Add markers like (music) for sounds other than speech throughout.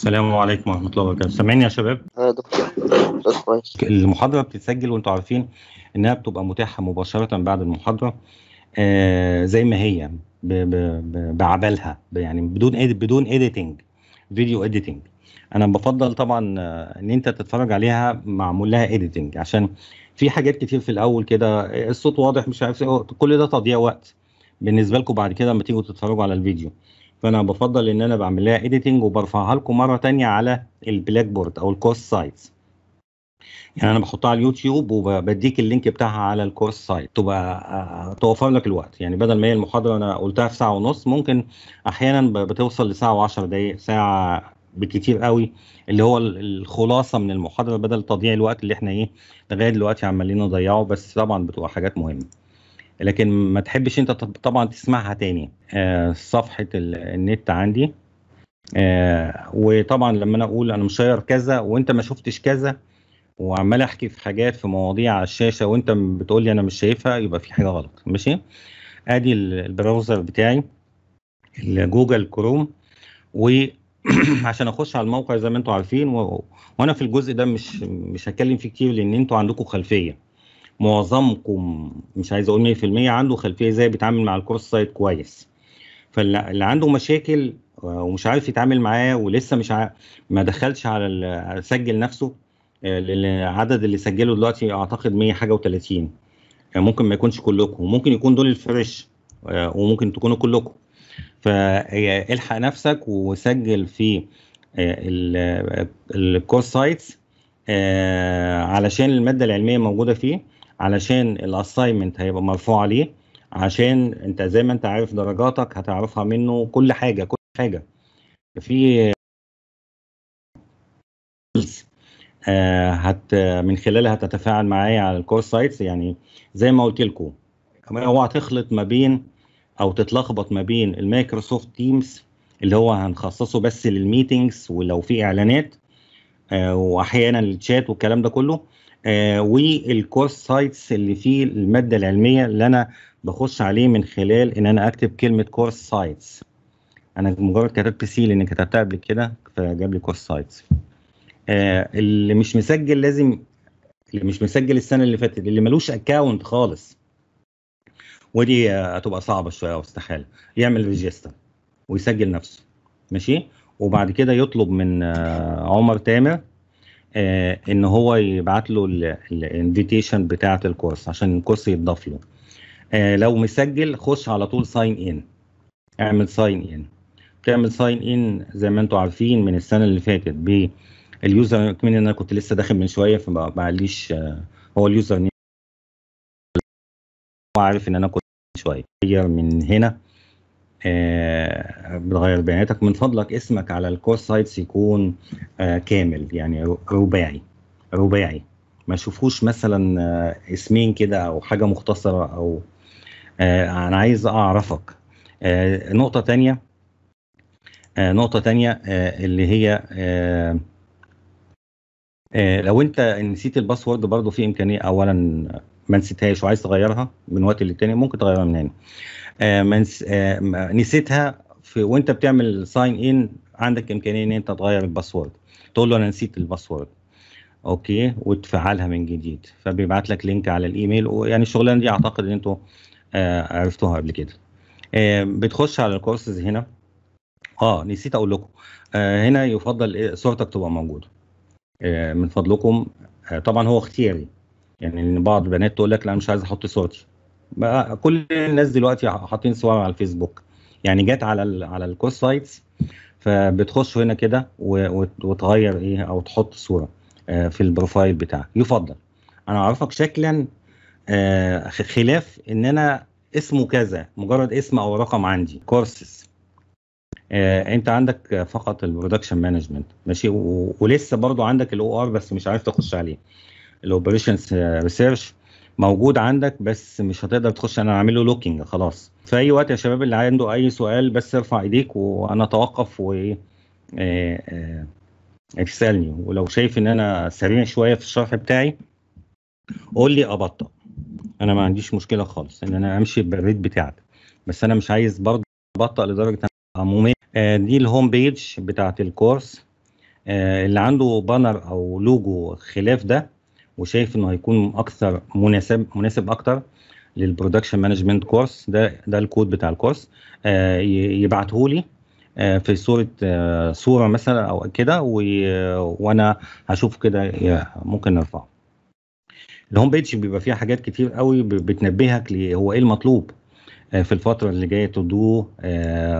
السلام عليكم ورحمه الله وبركاته سامعيني يا شباب يا آه، دكتور المحاضره بتتسجل وانتم عارفين انها بتبقى متاحه مباشره بعد المحاضره آه زي ما هي بعبالها يعني بدون إيد بدون ايديتنج فيديو ايديتنج انا بفضل طبعا آه، ان انت تتفرج عليها معمول لها ايديتنج عشان في حاجات كتير في الاول كده الصوت واضح مش عارف كل ده تضييع وقت بالنسبه لكم بعد كده لما تيجوا تتفرجوا على الفيديو فانا بفضل ان انا بعمل لها اديتنج وبرفعها لكم مره تانية على البلاك بورد او الكورس سايتس يعني انا بحطها على اليوتيوب وبديك اللينك بتاعها على الكورس سايت تبقى آه، توفر لك الوقت يعني بدل ما هي المحاضره انا قلتها في ساعه ونص ممكن احيانا بتوصل لساعه و10 دقائق ساعه بكتير قوي اللي هو الخلاصه من المحاضره بدل تضييع الوقت اللي احنا ايه لغايه دلوقتي عمالين نضيعه بس طبعا بتبقى حاجات مهمه لكن ما تحبش انت طبعا تسمعها تاني آه، صفحه النت عندي آه، وطبعا لما انا اقول انا مشير كذا وانت ما شفتش كذا وعمال احكي في حاجات في مواضيع على الشاشه وانت بتقول لي انا مش شايفها يبقى في حاجه غلط ماشي ادي البراوزر بتاعي جوجل كروم وعشان (clears throat) اخش على الموقع زي ما انتم عارفين و... وانا في الجزء ده مش مش هتكلم فيه كتير لان انتم عندكم خلفيه معظمكم مش عايز اقول 100% عنده خلفيه ازاي بيتعامل مع الكورس سايت كويس فاللي عنده مشاكل آه، ومش عارف يتعامل معاه ولسه مش ع... ما دخلش على سجل نفسه العدد آه، اللي سجله دلوقتي اعتقد 100 حاجه و30 آه، ممكن ما يكونش كلكم ممكن يكون دول الفريش وممكن تكونوا كلكم فالحق نفسك وسجل في الكورس سايتس علشان الماده العلميه موجوده فيه علشان الاساينمنت هيبقى مرفوع عليه عشان انت زي ما انت عارف درجاتك هتعرفها منه كل حاجه كل حاجه في آه هت من خلالها هتتفاعل معايا على الكورس سايتس يعني زي ما قلت لكم اوعى تخلط ما بين او تتلخبط ما بين المايكروسوفت تيمز اللي هو هنخصصه بس للميتنجز ولو في اعلانات آه واحيانا الشات والكلام ده كله آه، والكورس سايتس اللي فيه الماده العلميه اللي انا بخش عليه من خلال ان انا اكتب كلمه كورس سايتس انا مجرد كتبت سي لان كتبتها قبل كده فجاب لي كورس سايتس آه، اللي مش مسجل لازم اللي مش مسجل السنه اللي فاتت اللي ملوش اكاونت خالص ودي هتبقى صعبه شويه او استحاله يعمل ريجستر ويسجل نفسه ماشي وبعد كده يطلب من آه، عمر تامر آه، ان هو يبعت له الانفيتيشن بتاعه الكورس عشان الكورس يتضاف له آه، لو مسجل خش على طول ساين ان اعمل ساين ان تعمل ساين ان زي ما انتم عارفين من السنه اللي فاتت باليوزر من انا كنت لسه داخل من شويه فما آه، هو اليوزر نيم عارف ان انا كنت شويه غير من هنا آه، بتغير بياناتك من فضلك اسمك على الكورس سايتس يكون آه، كامل يعني رباعي رباعي ما شوفوش مثلا آه، اسمين كده او حاجه مختصره او انا عايز اعرفك نقطه تانية نقطه تانية اللي هي لو انت نسيت الباسورد برضو في امكانيه اولا ما نسيتهاش وعايز تغيرها من وقت للتاني ممكن تغيرها من هنا آه منس... آه نسيتها في وانت بتعمل ساين ان عندك امكانيه ان انت تغير الباسورد تقول له انا نسيت الباسورد اوكي وتفعلها من جديد فبيبعت لك لينك على الايميل ويعني الشغلانه دي اعتقد ان انتوا آه عرفتوها قبل كده آه بتخش على الكورسز هنا اه نسيت اقول لكم آه هنا يفضل إيه، صورتك تبقى موجوده آه، من فضلكم آه، طبعا هو اختياري يعني ان بعض البنات تقول لك لا مش عايز احط صورتي بقى كل الناس دلوقتي حاطين صور على الفيسبوك يعني جت على الـ على الكوست سايتس فبتخش هنا كده وتغير ايه او تحط صوره آه، في البروفايل بتاعك يفضل انا اعرفك شكلا آه، خلاف ان انا اسمه كذا مجرد اسم او رقم عندي كورسز آه، انت عندك فقط البرودكشن مانجمنت ماشي ولسه برضو عندك الاو ار بس مش عارف تخش عليه الاوبريشنز ريسيرش موجود عندك بس مش هتقدر تخش انا اعمل له لوكينج خلاص في اي وقت يا شباب اللي عنده اي سؤال بس ارفع ايديك وانا اتوقف و اسالني إيه، آه، آه، ولو شايف ان انا سريع شويه في الشرح بتاعي قول لي ابطأ انا ما عنديش مشكله خالص ان انا امشي بالريت بتاعك بس انا مش عايز برضه ابطأ لدرجه عموميه آه دي الهوم بيج بتاعت الكورس آه اللي عنده بانر او لوجو خلاف ده وشايف انه هيكون اكثر مناسب مناسب اكتر للبرودكشن مانجمنت كورس ده ده الكود بتاع الكورس آه، يبعته لي آه، في صوره آه، صوره مثلا او كده وانا هشوف كده ممكن نرفعه الهوم بيج بيبقى فيها حاجات كتير قوي بتنبهك هو ايه المطلوب في الفتره اللي جايه تو دو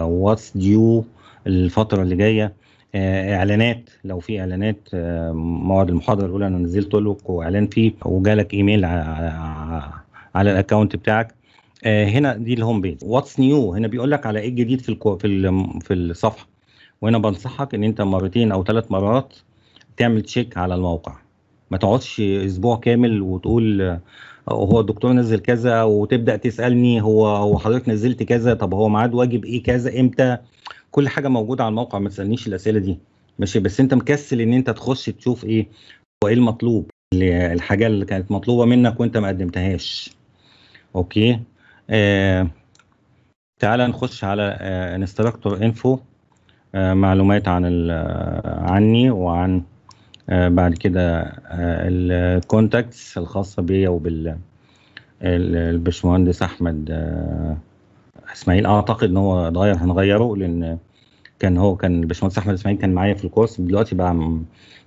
واتس ديو الفتره اللي جايه آه، اعلانات لو في اعلانات آه، موعد المحاضره الاولى انا نزلت لك واعلان فيه وجالك ايميل على الاكونت بتاعك آه، هنا دي الهوم بيج واتس نيو هنا بيقول لك على ايه الجديد في في في الصفحه وهنا بنصحك ان انت مرتين او ثلاث مرات تعمل تشيك على الموقع ما تقعدش اسبوع كامل وتقول هو الدكتور نزل كذا وتبدا تسالني هو هو حضرتك نزلت كذا طب هو ميعاد واجب ايه كذا امتى كل حاجه موجوده على الموقع ما تسالنيش الاسئله دي ماشي بس انت مكسل ان انت تخش تشوف ايه وايه المطلوب الحاجه اللي كانت مطلوبه منك وانت ما قدمتهاش اوكي آه تعال نخش على آه انستراكتور انفو آه معلومات عن آه، عني وعن آه بعد كده آه الكونتاكتس الخاصه بيا وبال البشمهندس احمد آه اسماعيل اعتقد ان هو اتغير هنغيره لان كان هو كان باشمهندس احمد اسماعيل كان معايا في الكورس دلوقتي بقى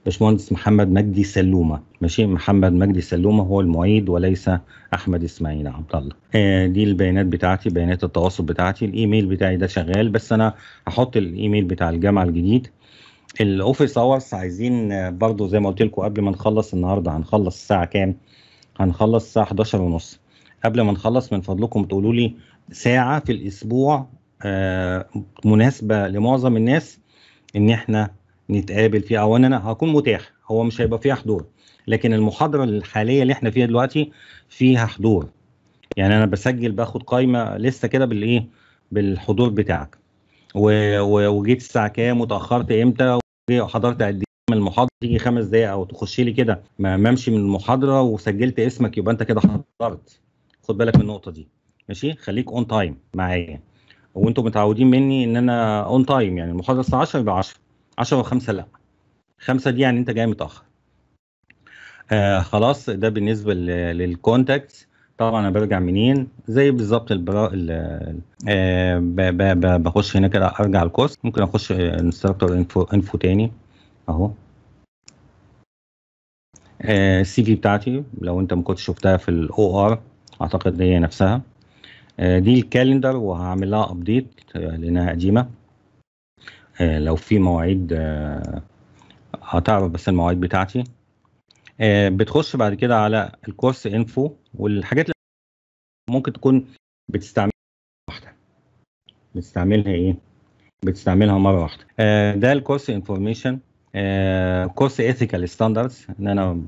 باشمهندس محمد مجدي سلومه ماشي محمد مجدي سلومه هو المعيد وليس احمد اسماعيل عبد الله آه، دي البيانات بتاعتي بيانات التواصل بتاعتي الايميل بتاعي ده شغال بس انا هحط الايميل بتاع الجامعه الجديد الاوفيس اورز عايزين آه، برضو زي ما قلت لكم قبل ما نخلص النهارده هنخلص الساعه كام هنخلص الساعه 11 ونص قبل ما نخلص من فضلكم تقولوا لي ساعة في الأسبوع آه، مناسبة لمعظم الناس إن إحنا نتقابل فيها أو إن أنا هكون متاح هو مش هيبقى فيها حضور لكن المحاضرة الحالية اللي إحنا فيها دلوقتي فيها حضور يعني أنا بسجل باخد قايمة لسه كده بالإيه بالحضور بتاعك وجيت الساعة كام وتأخرت إمتى وحضرت قد إيه من المحاضرة تيجي خمس دقايق أو تخش لي كده ما امشي من المحاضرة وسجلت اسمك يبقى أنت كده حضرت خد بالك من النقطة دي ماشي خليك اون تايم معايا وانتم متعودين مني ان انا اون تايم يعني المحاضره الساعه 10 يبقى 10 10 و5 لا 5 دي يعني انت جاي متاخر آه خلاص ده بالنسبه للكونتاكتس طبعا انا برجع منين زي بالظبط البرا... آه بخش هنا كده ارجع الكورس ممكن اخش انستراكتور انفو انفو تاني اهو آه، السي آه في بتاعتي لو انت ما كنتش شفتها في الاو ار اعتقد هي نفسها آه، دي الكالندر وهعمل لها ابديت آه، لانها قديمه آه، لو في مواعيد هتعرف بس المواعيد بتاعتي بتخش بعد كده على الكورس انفو والحاجات اللي ممكن تكون بتستعملها واحده بتستعملها ايه بتستعملها مره واحده ده الكورس انفورميشن كورس ايثيكال ستاندردز ان انا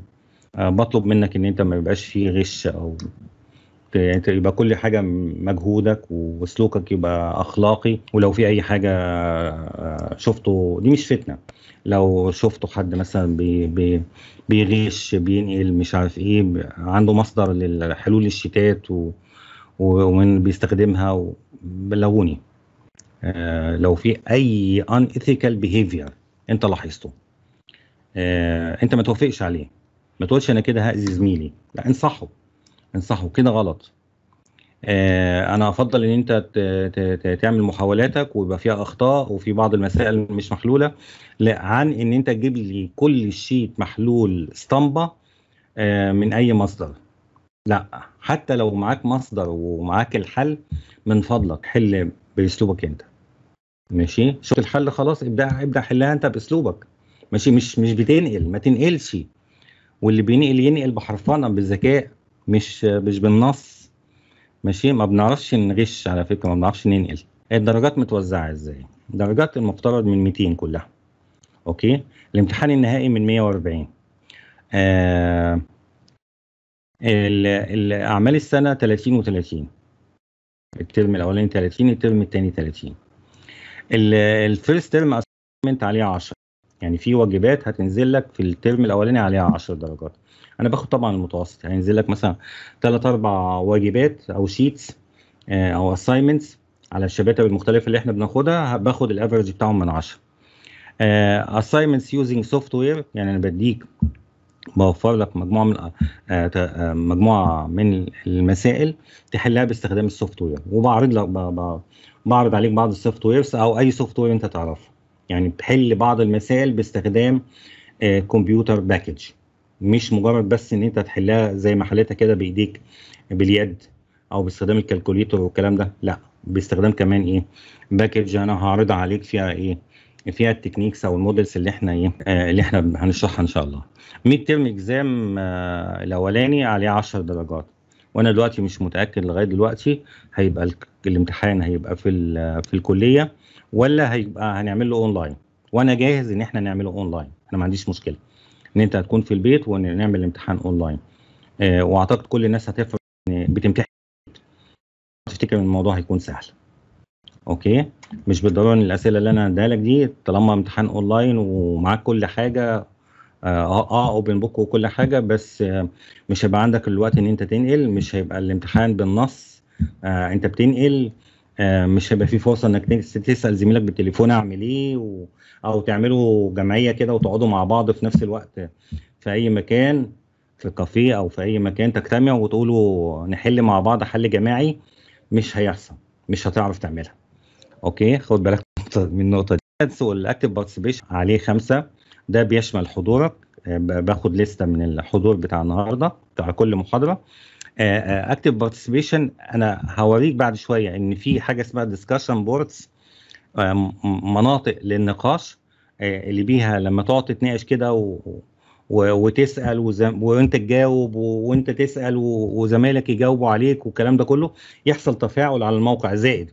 بطلب منك ان انت ما يبقاش فيه غش او يعني يبقى كل حاجه مجهودك وسلوكك يبقى اخلاقي ولو في اي حاجه آه، شفته دي مش فتنه لو شفته حد مثلا بي بي بيغش بينقل مش عارف ايه عنده مصدر للحلول الشتات و ومن بيستخدمها بلغوني آه، لو في اي ان ايثيكال بيهيفير انت لاحظته آه، انت ما توافقش عليه ما تقولش انا كده هاذي زميلي لا انصحه صح وكده غلط آه، انا افضل ان انت تعمل محاولاتك ويبقى فيها اخطاء وفي بعض المسائل مش محلوله لا عن ان انت تجيب لي كل شيت محلول اسطمبه آه، من اي مصدر لا حتى لو معاك مصدر ومعاك الحل من فضلك حل باسلوبك انت ماشي شفت الحل خلاص ابدا ابدا حلها انت باسلوبك ماشي مش مش بتنقل ما تنقلش واللي بينقل ينقل بحرفنه بذكاء مش مش بالنص ماشي ما بنعرفش نغش على فكره ما بنعرفش ننقل الدرجات متوزعه ازاي درجات المفترض من 200 كلها اوكي الامتحان النهائي من 140 آه الاعمال السنه 30 و30 الترم الاولاني 30 الترم الثاني 30 الفيرست ترم اسايمنت عليه 10 يعني في واجبات هتنزل لك في الترم الاولاني عليها 10 درجات انا باخد طبعا المتوسط يعني ينزل لك مثلا ثلاث اربع واجبات او شيتس آه، او اساينمنتس على الشباتب المختلفه اللي احنا بناخدها باخد الافرج بتاعهم من 10 اساينمنتس يوزنج سوفت وير يعني انا بديك بوفر لك مجموعه من آه، آه، مجموعه من المسائل تحلها باستخدام السوفت وير وبعرض لك بعرض عليك بعض السوفت ويرز او اي سوفت وير انت تعرفه يعني بتحل بعض المسائل باستخدام كمبيوتر باكج مش مجرد بس ان انت تحلها زي ما حليتها كده بايديك باليد او باستخدام الكالكوليتر والكلام ده لا باستخدام كمان ايه باكج انا هعرضها عليك فيها ايه فيها التكنيكس او المودلز اللي احنا ايه آه اللي احنا هنشرحها ان شاء الله ميد تيرم اكزام آه الاولاني عليه 10 درجات وانا دلوقتي مش متاكد لغايه دلوقتي هيبقى الامتحان هيبقى في في الكليه ولا هيبقى هنعمله اونلاين وانا جاهز ان احنا نعمله اونلاين انا ما عنديش مشكله ان انت هتكون في البيت ونعمل امتحان اونلاين آه، واعتقد كل الناس هتفهم ان بتمتحن تفتكر ان الموضوع هيكون سهل اوكي مش بالضروره ان الاسئله اللي انا اديها لك دي طالما امتحان اونلاين ومعاك كل حاجه اه اه اوبن آه، بوك وكل حاجه بس آه، مش هيبقى عندك الوقت ان انت تنقل مش هيبقى الامتحان بالنص آه انت بتنقل آه، مش هيبقى في فرصه انك تسال زميلك بالتليفون اعمل ايه و... او تعملوا جمعيه كده وتقعدوا مع بعض في نفس الوقت في اي مكان في كافيه او في اي مكان تجتمعوا وتقولوا نحل مع بعض حل جماعي مش هيحصل مش هتعرف تعملها اوكي خد بالك (laughs) من النقطه دي والاكتيف بارتيسيبيشن عليه خمسه ده بيشمل حضورك آه، باخد لسته من الحضور بتاع النهارده بتاع كل محاضره اكتف آه، بارتيسيبيشن آه، انا هوريك بعد شويه ان في حاجه اسمها ديسكشن بوردز آه، مناطق للنقاش اللي بيها لما تقعد تتناقش كده و... و... وتسال وزم... وانت تجاوب و... وانت تسال و... وزمايلك يجاوبوا عليك والكلام ده كله يحصل تفاعل على الموقع زائد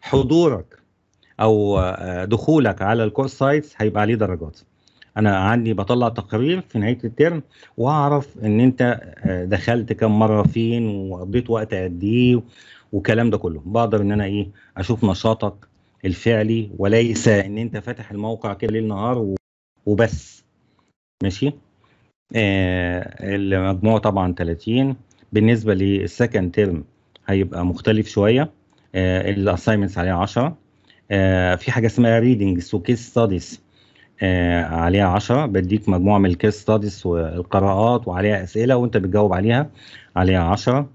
حضورك او دخولك على الكورس سايتس هيبقى عليه درجات انا عندي بطلع تقارير في نهايه الترم واعرف ان انت آه، دخلت كم مره فين وقضيت وقت قد ايه والكلام ده كله بقدر ان انا ايه اشوف نشاطك الفعلي وليس ان انت فاتح الموقع كده ليل نهار وبس ماشي آه المجموع طبعا 30 بالنسبه للسكند ترم هيبقى مختلف شويه آه الاساينمنتس عليها 10 آه في حاجه اسمها ريدنجز وكيس ستاديز آه، عليها 10 بديك مجموعه من الكيس ستاديز والقراءات وعليها اسئله وانت بتجاوب عليها عليها 10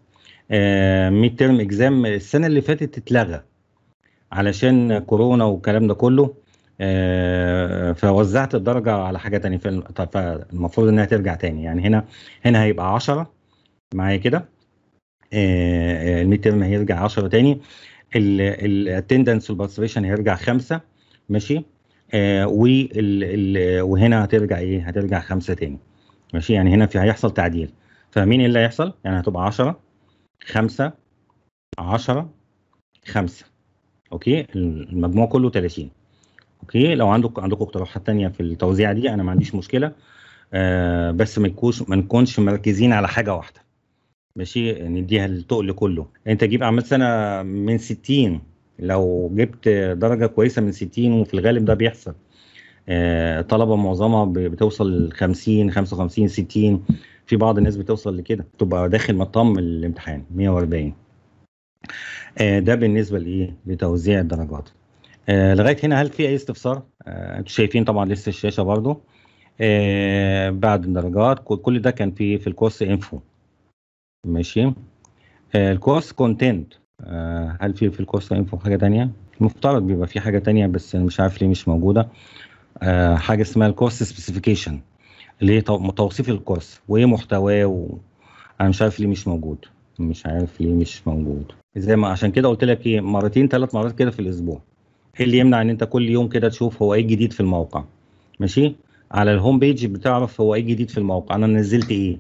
ميد ترم اكزام السنه اللي فاتت اتلغى علشان كورونا والكلام ده كله آه، فوزعت الدرجه على حاجه ثانيه فالمفروض انها ترجع تاني يعني هنا هنا هيبقى 10 معايا كده الميد آه، ترم هيرجع 10 تاني الاتندنس والبارتيسيبيشن هيرجع 5 ماشي آه، وهنا هترجع ايه هترجع خمسه تاني ماشي يعني هنا في هيحصل تعديل فمين اللي هيحصل يعني هتبقى 10 5 10 5 اوكي المجموع كله 30 اوكي لو عندك عندكم اقتراحات ثانيه في التوزيع دي انا ما عنديش مشكله آه بس ما تكونش ما نكونش مركزين على حاجه واحده ماشي نديها التقل كله انت جيب اعمال سنه من 60 لو جبت درجه كويسه من 60 وفي الغالب ده بيحصل آه، طلبه معظمها بتوصل 50 55 60 في بعض الناس بتوصل لكده تبقى داخل مطم الامتحان 140 آه، ده بالنسبه لايه لتوزيع الدرجات آه، لغايه هنا هل في اي استفسار انتوا شايفين طبعا لسه الشاشه برضو بعد الدرجات كل ده كان في في الكورس انفو ماشي الكورس كونتنت آه، هل في في الكورس انفو حاجه تانية مفترض بيبقى في حاجه تانية بس مش عارف ليه مش موجوده آه، حاجه اسمها الكورس سبيسيفيكيشن اللي هي توصيف الكورس وايه محتواه و... انا مش عارف ليه مش موجود مش عارف ليه مش موجود زي ما عشان كده قلت لك ايه مرتين ثلاث مرات كده في الاسبوع ايه اللي يمنع ان انت كل يوم كده تشوف هو ايه الجديد في الموقع ماشي على الهوم بيج بتعرف هو ايه الجديد في الموقع انا نزلت ايه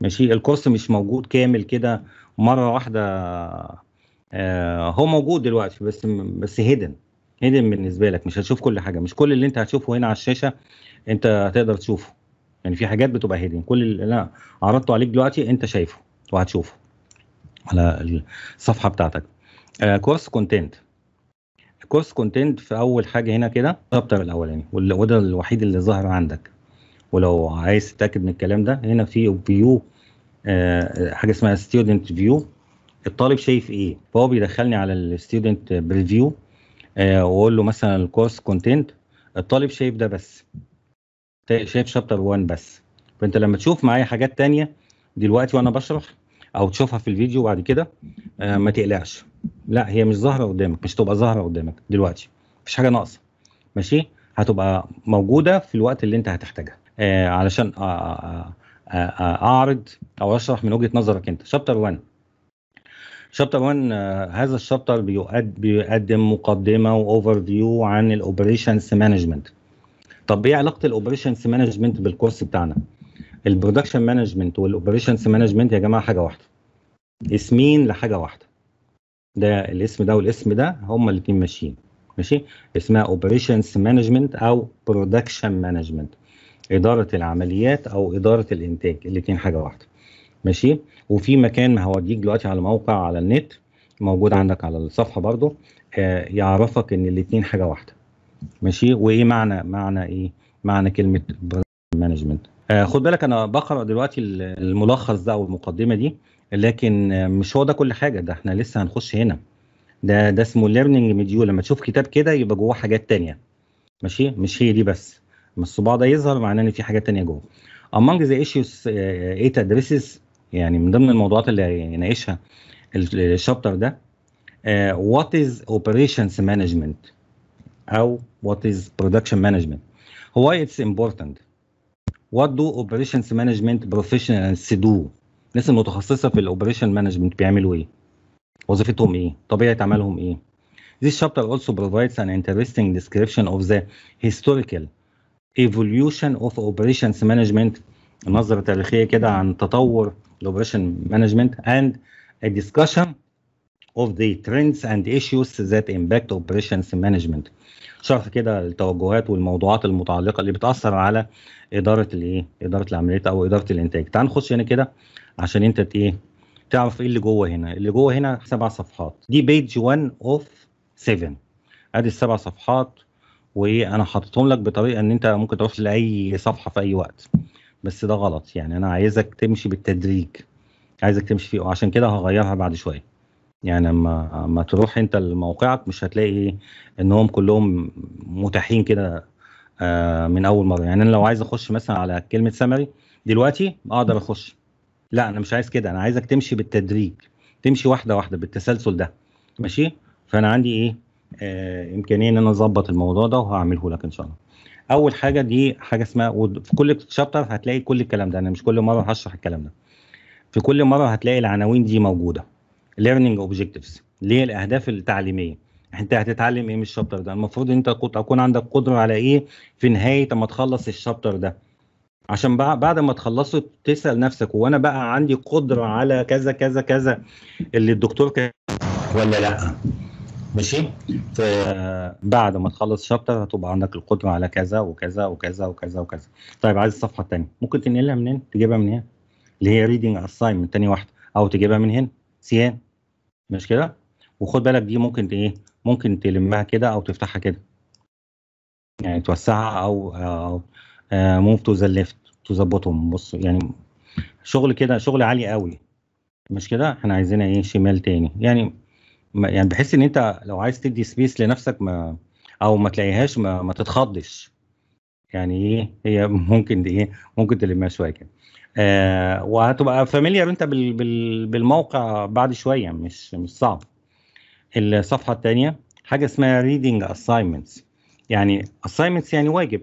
ماشي الكورس مش موجود كامل كده مره واحده آه، هو موجود دلوقتي بس بس هيدن هيدن بالنسبه لك مش هتشوف كل حاجه مش كل اللي انت هتشوفه هنا على الشاشه انت هتقدر تشوفه يعني في حاجات بتبقى هيدن كل اللي انا عرضته عليك دلوقتي انت شايفه وهتشوفه على الصفحه بتاعتك كورس كونتنت كورس كونتنت في اول حاجه هنا كده الشابتر الاولاني وده الوحيد اللي ظاهر عندك ولو عايز تتاكد من الكلام ده هنا في فيو آه، حاجه اسمها ستودنت فيو الطالب شايف ايه فهو بيدخلني على الستودنت بريفيو آه، واقول له مثلا الكورس كونتنت الطالب شايف ده بس شايف شابتر 1 بس فانت لما تشوف معايا حاجات تانية دلوقتي وانا بشرح او تشوفها في الفيديو بعد كده آه ما تقلقش لا هي مش ظاهره قدامك مش تبقى ظاهره قدامك دلوقتي مفيش حاجه ناقصه ماشي هتبقى موجوده في الوقت اللي انت هتحتاجها آه علشان آه آه آه اعرض او اشرح من وجهه نظرك انت شابتر 1 شابتر 1 آه، هذا الشابتر بيقدم مقدمه واوفر فيو عن الاوبريشنز مانجمنت طب ايه علاقه الاوبريشنز مانجمنت بالكورس بتاعنا البرودكشن مانجمنت والاوبريشنز مانجمنت يا جماعه حاجه واحده اسمين لحاجه واحده ده الاسم ده والاسم ده هما الاثنين ماشيين ماشي اسمها اوبريشنز مانجمنت او برودكشن مانجمنت اداره العمليات او اداره الانتاج الاثنين حاجه واحده ماشي وفي مكان هوديك دلوقتي على موقع على النت موجود عندك على الصفحه برضو آه يعرفك ان الاثنين حاجه واحده ماشي وايه معنى معنى ايه معنى كلمه مانجمنت آه خد بالك انا بقرا دلوقتي الملخص ده او المقدمه دي لكن آه، مش هو ده كل حاجه ده احنا لسه هنخش هنا ده ده اسمه ليرنينج مديول لما تشوف كتاب كده يبقى جواه حاجات تانية ماشي مش هي دي بس الصباع ده يظهر معناه ان في حاجات تانية جوه among the issues uh, آه، آه، it addresses يعني من ضمن الموضوعات اللي هيناقشها الشابتر ده وات از اوبريشنز مانجمنت او وات از برودكشن مانجمنت هو اتس امبورتنت وات دو اوبريشنز مانجمنت بروفيشنالز دو الناس المتخصصه في الاوبريشن مانجمنت بيعملوا ايه وظيفتهم ايه طبيعه عملهم ايه This chapter also provides an interesting description of the historical evolution of operations management نظرة تاريخية كده عن تطور the operation management and a discussion of the trends and issues that impact operations management شرح كده التوجهات والموضوعات المتعلقه اللي بتاثر على اداره الايه اداره العمليات او اداره الانتاج تعال نخش هنا كده عشان انت ايه تعرف ايه اللي جوه هنا اللي جوه هنا سبع صفحات دي بيج 1 اوف 7 ادي السبع صفحات وانا حاططهم لك بطريقه ان انت ممكن تروح لاي صفحه في اي وقت بس ده غلط يعني انا عايزك تمشي بالتدريج عايزك تمشي فيه وعشان كده هغيرها بعد شويه يعني اما اما تروح انت لموقعك مش هتلاقي إيه، انهم كلهم متاحين كده آه من اول مره يعني انا لو عايز اخش مثلا على كلمه سمري دلوقتي اقدر اخش لا انا مش عايز كده انا عايزك تمشي بالتدريج تمشي واحده واحده بالتسلسل ده ماشي فانا عندي ايه آه امكانيه ان انا اظبط الموضوع ده وهعمله لك ان شاء الله اول حاجه دي حاجه اسمها في كل شابتر هتلاقي كل الكلام ده انا مش كل مره هشرح الكلام ده في كل مره هتلاقي العناوين دي موجوده ليرنينج اوبجكتيفز اللي هي الاهداف التعليميه انت هتتعلم ايه من الشابتر ده المفروض انت تكون عندك قدره على ايه في نهايه ما تخلص الشابتر ده عشان بعد ما تخلصه تسال نفسك وانا بقى عندي قدره على كذا كذا كذا اللي الدكتور كان ولا لا ماشي فبعد ما تخلص شابتر هتبقى عندك القدره على كذا وكذا وكذا وكذا وكذا طيب عايز الصفحه الثانيه ممكن تنقلها من هنا تجيبها من هنا اللي هي ريدنج اساينمنت ثاني واحده او تجيبها من هنا سيان مش كده وخد بالك دي ممكن ايه ممكن تلمها كده او تفتحها كده يعني توسعها او او موف تو ذا ليفت تظبطهم بص يعني شغل كده شغل عالي قوي مش كده احنا عايزينها ايه شمال تاني يعني يعني بحس ان انت لو عايز تدي سبيس لنفسك ما او ما تلاقيهاش ما, ما تتخضش يعني ايه هي ممكن دي ايه ممكن تلمها شويه كده آه وهتبقى فاميليار انت بال بال بالموقع بعد شويه مش مش صعب الصفحه الثانيه حاجه اسمها ريدنج اساينمنتس يعني اساينمنتس يعني واجب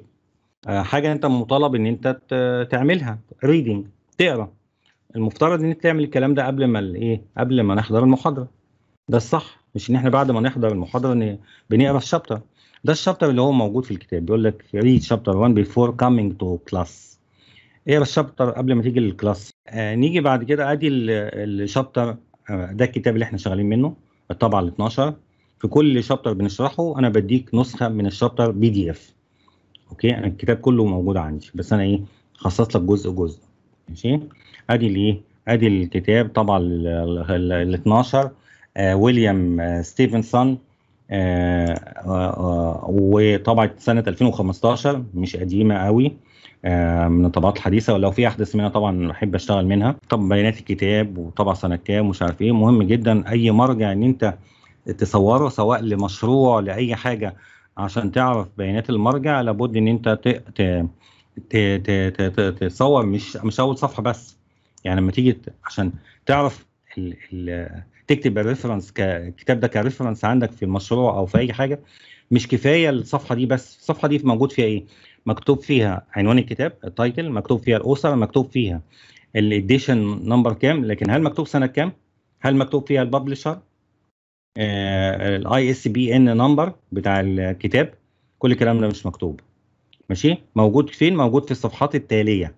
آه حاجه انت مطالب ان انت تعملها ريدنج تقرا المفترض ان انت تعمل الكلام ده قبل ما الايه قبل ما نحضر المحاضره ده الصح مش ان احنا بعد ما نحضر المحاضره بنقرا الشابتر ده الشابتر اللي هو موجود في الكتاب بيقول لك read شابتر 1 before coming to class اقرا الشابتر قبل ما تيجي للكلاس آه نيجي بعد كده ادي الشابتر آه ده الكتاب اللي احنا شغالين منه الطبعه ال 12 في كل شابتر بنشرحه انا بديك نسخه من الشابتر بي دي اف اوكي انا الكتاب كله موجود عندي بس انا ايه خصصت لك جزء جزء ماشي ادي الايه ادي الكتاب طبعا ال 12 آه، ويليام آه، ستيفنسون آه، وطبعة سنه 2015 مش قديمه قوي من الطبعات الحديثه ولو في احدث منها طبعا بحب اشتغل منها طب بيانات الكتاب وطبع سنه كام ومش عارف ايه مهم جدا اي مرجع ان انت تصوره سواء لمشروع لاي حاجه عشان تعرف بيانات المرجع لابد ان انت تصور مش مش اول صفحه بس يعني لما تيجي عشان تعرف تكتب الريفرنس الكتاب ده كريفرنس عندك في المشروع او في اي حاجه مش كفايه الصفحه دي بس الصفحه دي موجود فيها ايه مكتوب فيها عنوان الكتاب التايتل مكتوب فيها الاسره مكتوب فيها الاديشن نمبر كام لكن هل مكتوب سنه كام هل مكتوب فيها الببلشر الاي اس بي ان نمبر بتاع الكتاب كل الكلام ده مش مكتوب ماشي موجود فين موجود في الصفحات التاليه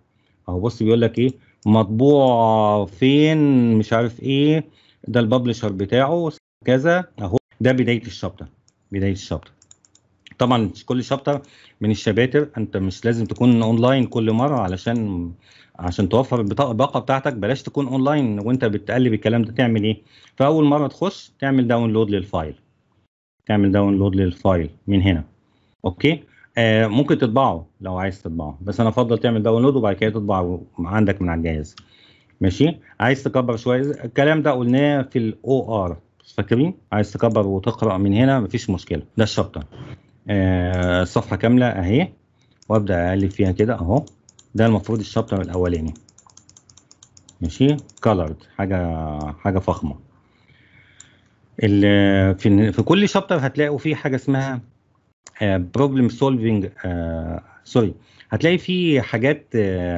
اهو بص بيقول لك ايه مطبوع فين مش عارف ايه ده الببلشر بتاعه كذا اهو ده بدايه الشابتر بدايه الشابتر طبعا كل شابتر من الشباتر انت مش لازم تكون اونلاين كل مره علشان عشان توفر البطاقه الباقه بتاعتك بلاش تكون اونلاين وانت بتقلب الكلام ده تعمل ايه فاول مره تخش تعمل داونلود للفايل تعمل داونلود للفايل من هنا اوكي آه ممكن تطبعه لو عايز تطبعه بس انا افضل تعمل داونلود وبعد كده تطبعه عندك من على الجهاز ماشي عايز تكبر شويه الكلام ده قلناه في الاو ار فاكرين عايز تكبر وتقرا من هنا مفيش مشكله ده الشابتر آه الصفحه كامله اهي وابدا اقلب فيها كده اهو ده المفروض الشابتر الاولاني ماشي كالرد حاجه حاجه فخمه في في كل شابتر هتلاقوا فيه حاجه اسمها بروبلم سولفنج سوري هتلاقي في حاجات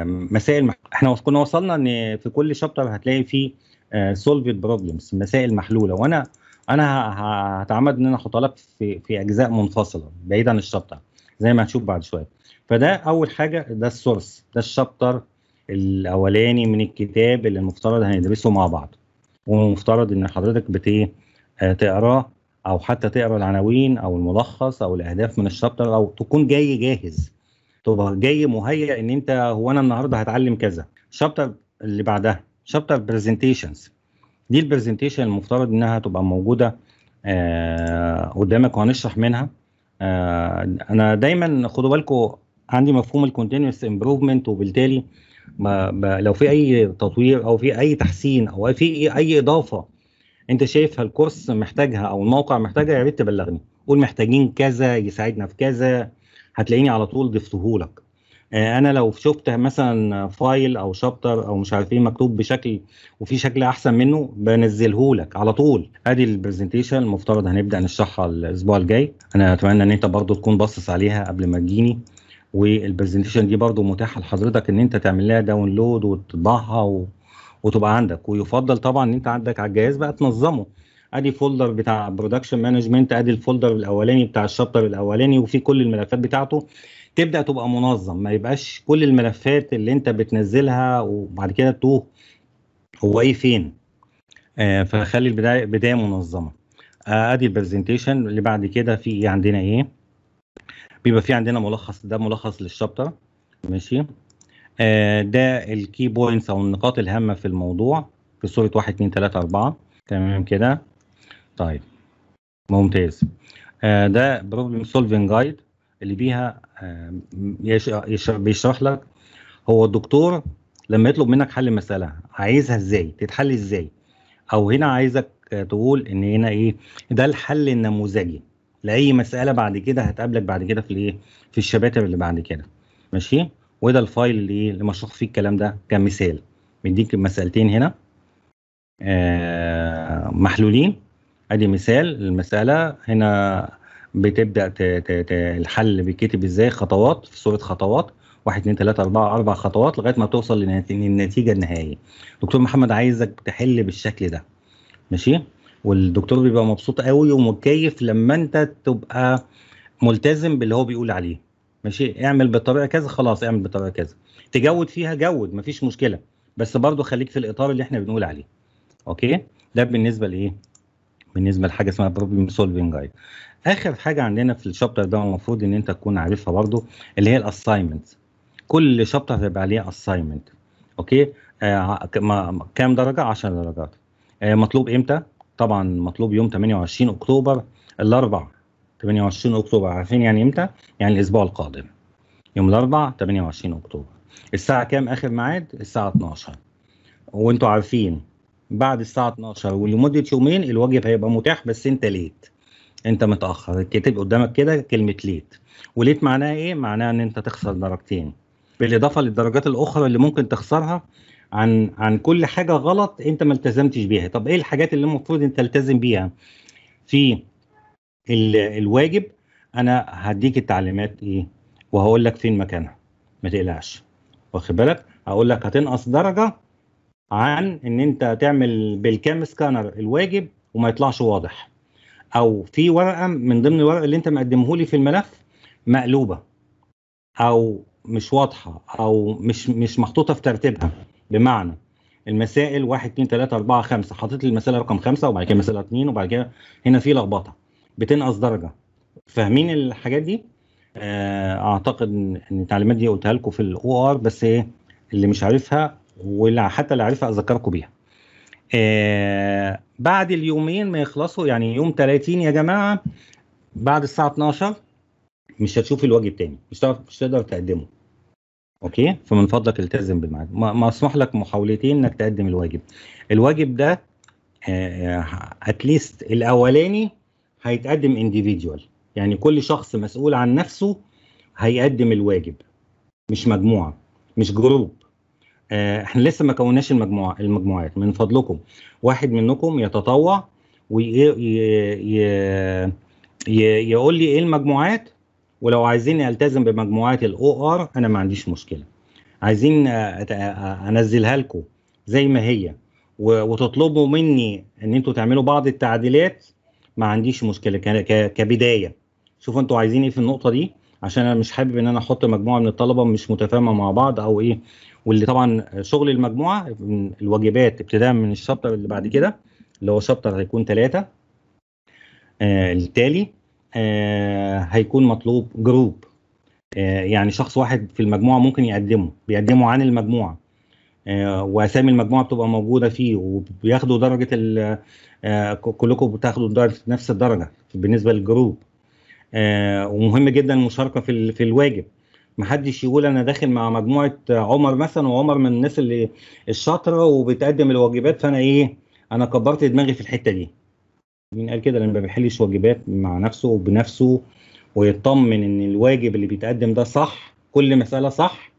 مسائل احنا كنا وصلنا ان في كل شابتر هتلاقي في سولفد آه، بروبلمز مسائل محلوله وانا انا هتعمد ان انا احطها لك في في اجزاء منفصله بعيد عن الشابتر زي ما هتشوف بعد شويه فده اول حاجه ده السورس ده الشابتر الاولاني من الكتاب اللي المفترض هندرسه مع بعض ومفترض ان حضرتك بت آه، تقراه او حتى تقرا العناوين او الملخص او الاهداف من الشابتر او تكون جاي جاهز تبقى جاي مهيئ ان انت هو انا النهارده هتعلم كذا شابتر اللي بعدها شابتر برزنتيشنز دي البرزنتيشن المفترض انها تبقى موجوده آه قدامك وهنشرح منها آه انا دايما خدوا بالكم عندي مفهوم الكونتينوس امبروفمنت وبالتالي ما ما لو في اي تطوير او في اي تحسين او في اي اضافه انت شايفها الكورس محتاجها او الموقع محتاجها يا ريت تبلغني قول محتاجين كذا يساعدنا في كذا هتلاقيني على طول ضفتهولك آه، انا لو شفت مثلا فايل او شابتر او مش عارف ايه مكتوب بشكل وفي شكل احسن منه بنزله لك على طول ادي البرزنتيشن المفترض هنبدا نشرحها الاسبوع الجاي انا اتمنى ان انت برضو تكون باصص عليها قبل ما تجيني والبرزنتيشن دي برضو متاحه لحضرتك ان انت تعمل لها داونلود وتطبعها و... وتبقى عندك ويفضل طبعا ان انت عندك على الجهاز بقى تنظمه ادي فولدر بتاع برودكشن مانجمنت ادي الفولدر الاولاني بتاع الشابتر الاولاني وفي كل الملفات بتاعته تبدا تبقى منظم ما يبقاش كل الملفات اللي انت بتنزلها وبعد كده تتوه هو ايه فين آه فخلي البدايه بدايه منظمه آه ادي البرزنتيشن اللي بعد كده في عندنا ايه بيبقى في عندنا ملخص ده ملخص للشابتر ماشي آه ده الكي بوينتس او النقاط الهامه في الموضوع في صوره 1 2 3 4 تمام كده طيب ممتاز آه، ده بروبلم سولفنج جايد اللي بيها آه، بيشرح لك هو الدكتور لما يطلب منك حل مساله عايزها ازاي تتحل ازاي او هنا عايزك آه، تقول ان هنا ايه ده الحل النموذجي لاي مساله بعد كده هتقابلك بعد كده في الايه في الشباتر اللي بعد كده ماشي وده الفايل اللي إيه؟ مشروح فيه الكلام ده كمثال مديك مسالتين هنا محلولين ادي مثال للمساله هنا بتبدا تـ تـ تـ الحل بيتكتب ازاي خطوات في صوره خطوات 1 2 3 4 اربع خطوات لغايه ما توصل للنتيجه النهائيه دكتور محمد عايزك تحل بالشكل ده ماشي والدكتور بيبقى مبسوط قوي ومكيف لما انت تبقى ملتزم باللي هو بيقول عليه ماشي اعمل بالطريقه كذا خلاص اعمل بالطريقه كذا تجود فيها جود مفيش مشكله بس برضو خليك في الاطار اللي احنا بنقول عليه اوكي ده بالنسبه لايه بالنسبه لحاجه اسمها بروبلم سولفنج جايد اخر حاجه عندنا في الشابتر ده المفروض ان انت تكون عارفها برضو اللي هي الاساينمنت كل شابتر هيبقى عليه اساينمنت اوكي آه كام درجه 10 درجات آه مطلوب امتى طبعا مطلوب يوم 28 اكتوبر الاربع 28 اكتوبر عارفين يعني امتى يعني الاسبوع القادم يوم الاربع 28 اكتوبر الساعه كام اخر ميعاد الساعه 12 وانتوا عارفين بعد الساعه 12 ولمده يومين الواجب هيبقى متاح بس انت ليت انت متاخر كاتب قدامك كده كلمه ليت وليت معناها ايه معناها ان انت تخسر درجتين بالاضافه للدرجات الاخرى اللي ممكن تخسرها عن عن كل حاجه غلط انت ما التزمتش بيها طب ايه الحاجات اللي المفروض انت تلتزم بيها في الواجب انا هديك التعليمات ايه وهقول لك فين مكانها ما تقلقش واخد بالك هقول لك هتنقص درجه عن ان انت تعمل بالكام سكانر الواجب وما يطلعش واضح او في ورقه من ضمن الورق اللي انت مقدمه لي في الملف مقلوبه او مش واضحه او مش مش محطوطه في ترتيبها بمعنى المسائل 1 2 3 4 5 حاطط لي المساله رقم 5 وبعد كده المساله 2 وبعد كده هنا في لخبطه بتنقص درجه فاهمين الحاجات دي آه، اعتقد ان التعليمات دي قلتها لكم في الاو ار بس ايه اللي مش عارفها واللي حتى اللي عارفها اذكركم بيها آه بعد اليومين ما يخلصوا يعني يوم 30 يا جماعه بعد الساعه 12 مش هتشوف الواجب تاني مش هتعرف مش هتقدر تقدمه اوكي فمن فضلك التزم بالميعاد اسمح لك محاولتين انك تقدم الواجب الواجب ده اتليست آه، الاولاني هيتقدم انديفيديوال يعني كل شخص مسؤول عن نفسه هيقدم الواجب مش مجموعه مش جروب آه، احنا لسه ما كوناش المجموعه المجموعات من فضلكم واحد منكم يتطوع ويقول لي ايه المجموعات ولو عايزين التزم بمجموعات الاو ار انا ما عنديش مشكله عايزين انزلها لكم زي ما هي وتطلبوا مني ان انتوا تعملوا بعض التعديلات ما عنديش مشكله كبدايه شوفوا انتوا عايزين ايه في النقطه دي عشان انا مش حابب ان انا احط مجموعه من الطلبه مش متفاهمه مع بعض او ايه واللي طبعا شغل المجموعه الواجبات ابتداء من الشابتر اللي بعد كده اللي هو شابتر هيكون ثلاثه آه التالي آه هيكون مطلوب جروب آه يعني شخص واحد في المجموعه ممكن يقدمه بيقدمه عن المجموعه آه واسامي المجموعه بتبقى موجوده فيه وبياخدوا درجه آه كلكم بتاخدوا درجة نفس الدرجه بالنسبه للجروب آه ومهم جدا المشاركه في في الواجب محدش يقول انا داخل مع مجموعه عمر مثلا وعمر من الناس اللي الشاطره وبتقدم الواجبات فانا ايه انا كبرت دماغي في الحته دي مين قال كده لما ما بيحلش واجبات مع نفسه وبنفسه ويطمن ان الواجب اللي بيتقدم ده صح كل مساله صح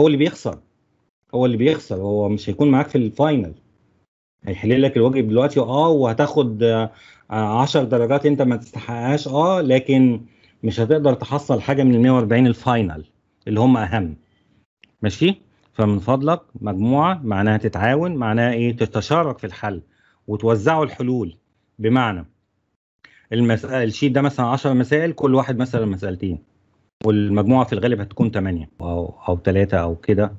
هو اللي بيخسر هو اللي بيخسر هو مش هيكون معاك في الفاينل هيحل لك الواجب دلوقتي اه وهتاخد 10 آه، درجات انت ما تستحقهاش اه لكن مش هتقدر تحصل حاجه من ال 140 الفاينل اللي هم اهم ماشي فمن فضلك مجموعه معناها تتعاون معناها ايه تتشارك في الحل وتوزعوا الحلول بمعنى المسألة الشيت ده مثلا 10 مسائل كل واحد مثلا مسألتين والمجموعة في الغالب هتكون 8 أو أو 3 أو كده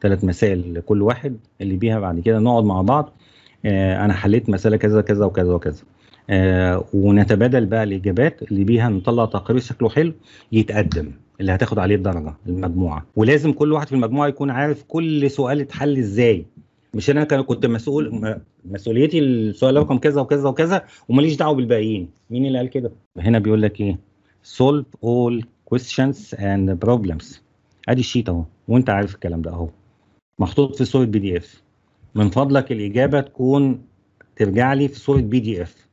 ثلاث آه، آه، مسائل لكل واحد اللي بيها بعد كده نقعد مع بعض آه، أنا حليت مسألة كذا كذا وكذا وكذا آه، ونتبادل بقى الاجابات اللي بيها نطلع تقرير شكله حلو يتقدم اللي هتاخد عليه الدرجه المجموعه ولازم كل واحد في المجموعه يكون عارف كل سؤال اتحل ازاي مش انا كنت مسؤول مسؤوليتي السؤال رقم كذا وكذا وكذا وماليش دعوه بالباقيين مين اللي قال كده هنا بيقول لك ايه سولف اول كويستشنز اند بروبلمز ادي الشيت اهو وانت عارف الكلام ده اهو محطوط في صوره بي دي اف من فضلك الاجابه تكون ترجع لي في صوره بي دي اف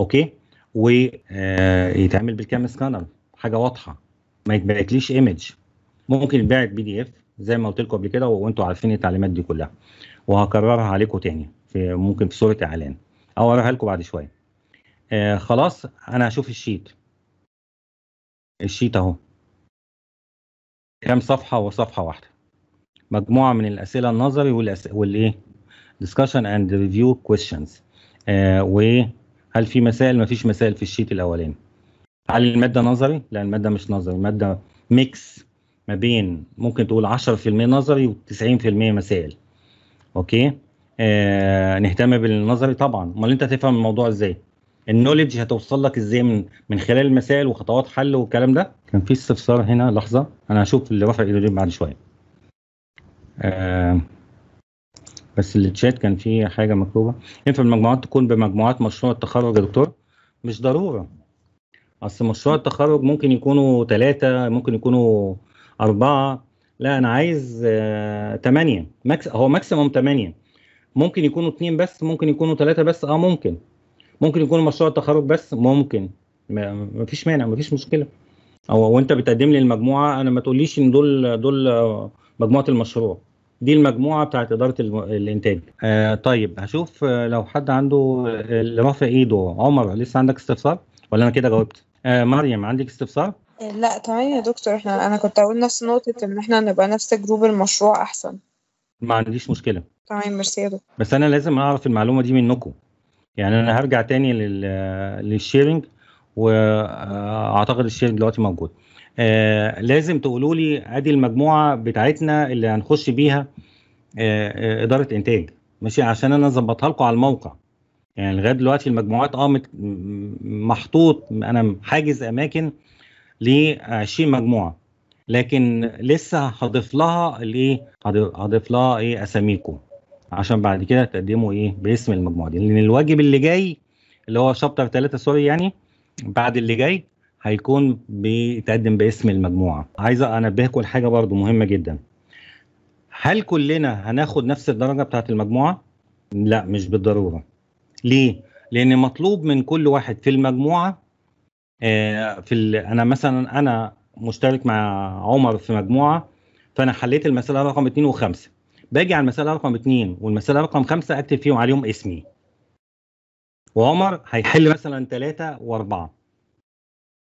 اوكي ويتعمل آه، بالكام سكانر حاجه واضحه ما يتبعتليش ايمج ممكن يتبعت بي دي اف زي ما قلت لكم قبل كده وانتم عارفين التعليمات دي كلها وهكررها عليكم تاني في ممكن في صوره اعلان او اوريها لكم بعد شويه آه خلاص انا هشوف الشيت الشيت اهو كام صفحه وصفحه واحده مجموعه من الاسئله النظري والايه ديسكشن اند ريفيو كويشنز و هل في مسائل ما فيش مسائل في الشيت الاولاني هل الماده نظري لا الماده مش نظري الماده ميكس ما بين ممكن تقول 10% نظري و90% مسائل اوكي آه نهتم بالنظري طبعا امال انت هتفهم الموضوع ازاي النولج هتوصل لك ازاي من من خلال المسائل وخطوات حل والكلام ده كان في استفسار هنا لحظه انا هشوف اللي رفع ايده بعد شويه آه بس التشات كان في حاجه مكتوبه ينفع المجموعات تكون بمجموعات مشروع التخرج يا دكتور مش ضروره اصل مشروع التخرج ممكن يكونوا ثلاثه ممكن يكونوا اربعه لا انا عايز ثمانيه آه، ماكس هو ماكسيموم ثمانيه ممكن يكونوا اثنين بس ممكن يكونوا ثلاثه بس اه ممكن ممكن يكون مشروع التخرج بس ممكن مفيش مانع مفيش مشكله او وانت بتقدم لي المجموعه انا ما تقوليش ان دول دول آه، مجموعه المشروع دي المجموعه بتاعت اداره الانتاج آه طيب هشوف آه، لو حد عنده آه، اللي رافع ايده عمر لسه عندك استفسار ولا انا كده جاوبت آه مريم عندك استفسار آه، لا تمام يا دكتور احنا انا كنت اقول نفس نقطه ان احنا نبقى نفس جروب المشروع احسن ما عنديش مشكله تمام ميرسي يا دكتور بس انا لازم اعرف المعلومه دي منكم يعني انا هرجع تاني للشيرنج واعتقد الشيرنج دلوقتي موجود آه لازم تقولوا لي ادي المجموعه بتاعتنا اللي هنخش بيها آه آه اداره انتاج ماشي عشان انا اظبطها لكم على الموقع يعني لغايه دلوقتي المجموعات اه محطوط انا حاجز اماكن ل 20 مجموعه لكن لسه هضيف لها الايه هضيف لها ايه اساميكم عشان بعد كده تقدموا ايه باسم المجموعه دي لان الواجب اللي جاي اللي هو شابتر 3 سوري يعني بعد اللي جاي هيكون بيتقدم باسم المجموعه عايز انبهكم لحاجه برضو مهمه جدا هل كلنا هناخد نفس الدرجه بتاعه المجموعه لا مش بالضروره ليه لان مطلوب من كل واحد في المجموعه آه، في انا مثلا انا مشترك مع عمر في مجموعه فانا حليت المساله رقم 2 و5 باجي على المساله رقم 2 والمساله رقم 5 اكتب فيهم عليهم اسمي وعمر هيحل مثلا 3 و4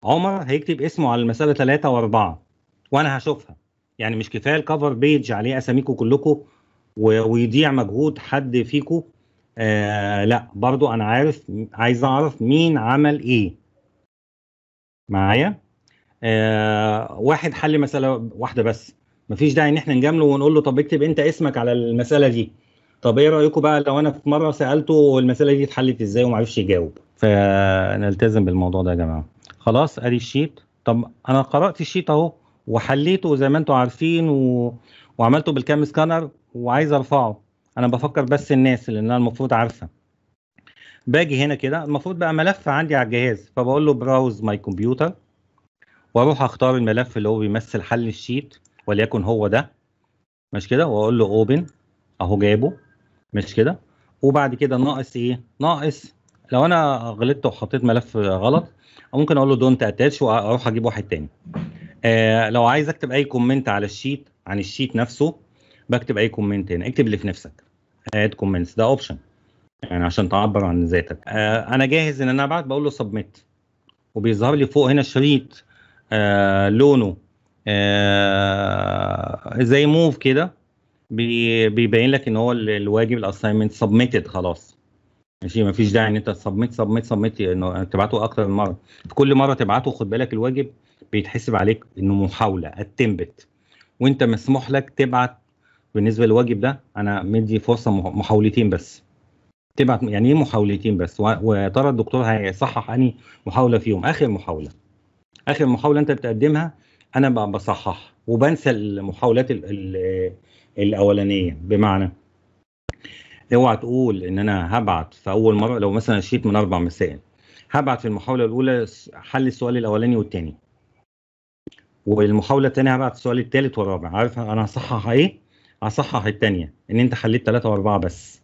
عمر هيكتب اسمه على المساله ثلاثه واربعه وانا هشوفها يعني مش كفايه الكفر بيج عليه اساميكم كلكم ويضيع مجهود حد فيكم آه لا برضو انا عارف عايز اعرف مين عمل ايه معايا آه واحد حل مساله واحده بس مفيش داعي ان احنا نجامله ونقول له طب اكتب انت اسمك على المساله دي طب ايه رايكم بقى لو انا في مره سالته المساله دي اتحلت ازاي وما عرفش يجاوب فنلتزم بالموضوع ده يا جماعه خلاص ادي الشيت طب انا قرات الشيت اهو وحليته زي ما انتم عارفين و... وعملته بالكام سكانر وعايز ارفعه انا بفكر بس الناس اللي انا المفروض عارفه باجي هنا كده المفروض بقى ملف عندي على الجهاز فبقول له براوز ماي كمبيوتر واروح اختار الملف اللي هو بيمثل حل الشيت وليكن هو ده مش كده واقول له اوبن اهو جابه مش كده وبعد كده ناقص ايه ناقص لو انا غلطت وحطيت ملف غلط ممكن اقول له دونت اتاتش واروح اجيب واحد تاني آه لو عايز اكتب اي كومنت على الشيت عن الشيت نفسه بكتب اي كومنت هنا اكتب اللي في نفسك اد كومنتس ده اوبشن يعني عشان تعبر عن ذاتك آه انا جاهز ان انا ابعت بقول له سبميت وبيظهر لي فوق هنا الشريط آه لونه آه زي موف كده بيبين لك ان هو الواجب الاساينمنت سبميتد خلاص ماشي ما فيش داعي ان انت تسبميت سبميت سبميت انه تبعته اكتر من مره في كل مره تبعته خد بالك الواجب بيتحسب عليك انه محاوله اتمبت وانت مسموح لك تبعت بالنسبه للواجب ده انا مدي فرصه محاولتين بس تبعت يعني ايه محاولتين بس ويا ترى الدكتور هيصحح اني محاوله فيهم اخر محاوله اخر محاوله انت بتقدمها انا بصحح وبنسى المحاولات الاولانيه بمعنى اوعى تقول ان انا هبعت في اول مره لو مثلا شيت من اربع مسائل هبعت في المحاوله الاولى حل السؤال الاولاني والثاني والمحاوله الثانيه هبعت السؤال الثالث والرابع عارف انا هصحح ايه هصحح الثانيه ان انت حليت ثلاثه واربعه بس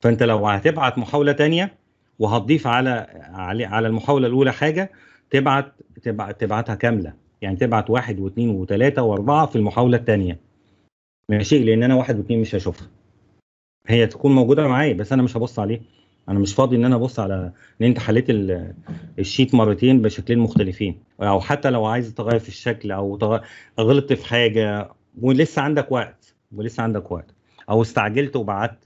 فانت لو هتبعت محاوله ثانيه وهتضيف على على المحاوله الاولى حاجه تبعت تبعت تبعتها كامله يعني تبعت واحد واثنين وثلاثه واربعه في المحاوله الثانيه ماشي لان انا واحد واثنين مش هشوفها هي تكون موجوده معايا بس انا مش هبص عليها انا مش فاضي ان انا ابص على ان انت حليت الشيت مرتين بشكلين مختلفين او حتى لو عايز تغير في الشكل او غلطت في حاجه ولسه عندك وقت ولسه عندك وقت او استعجلت وبعت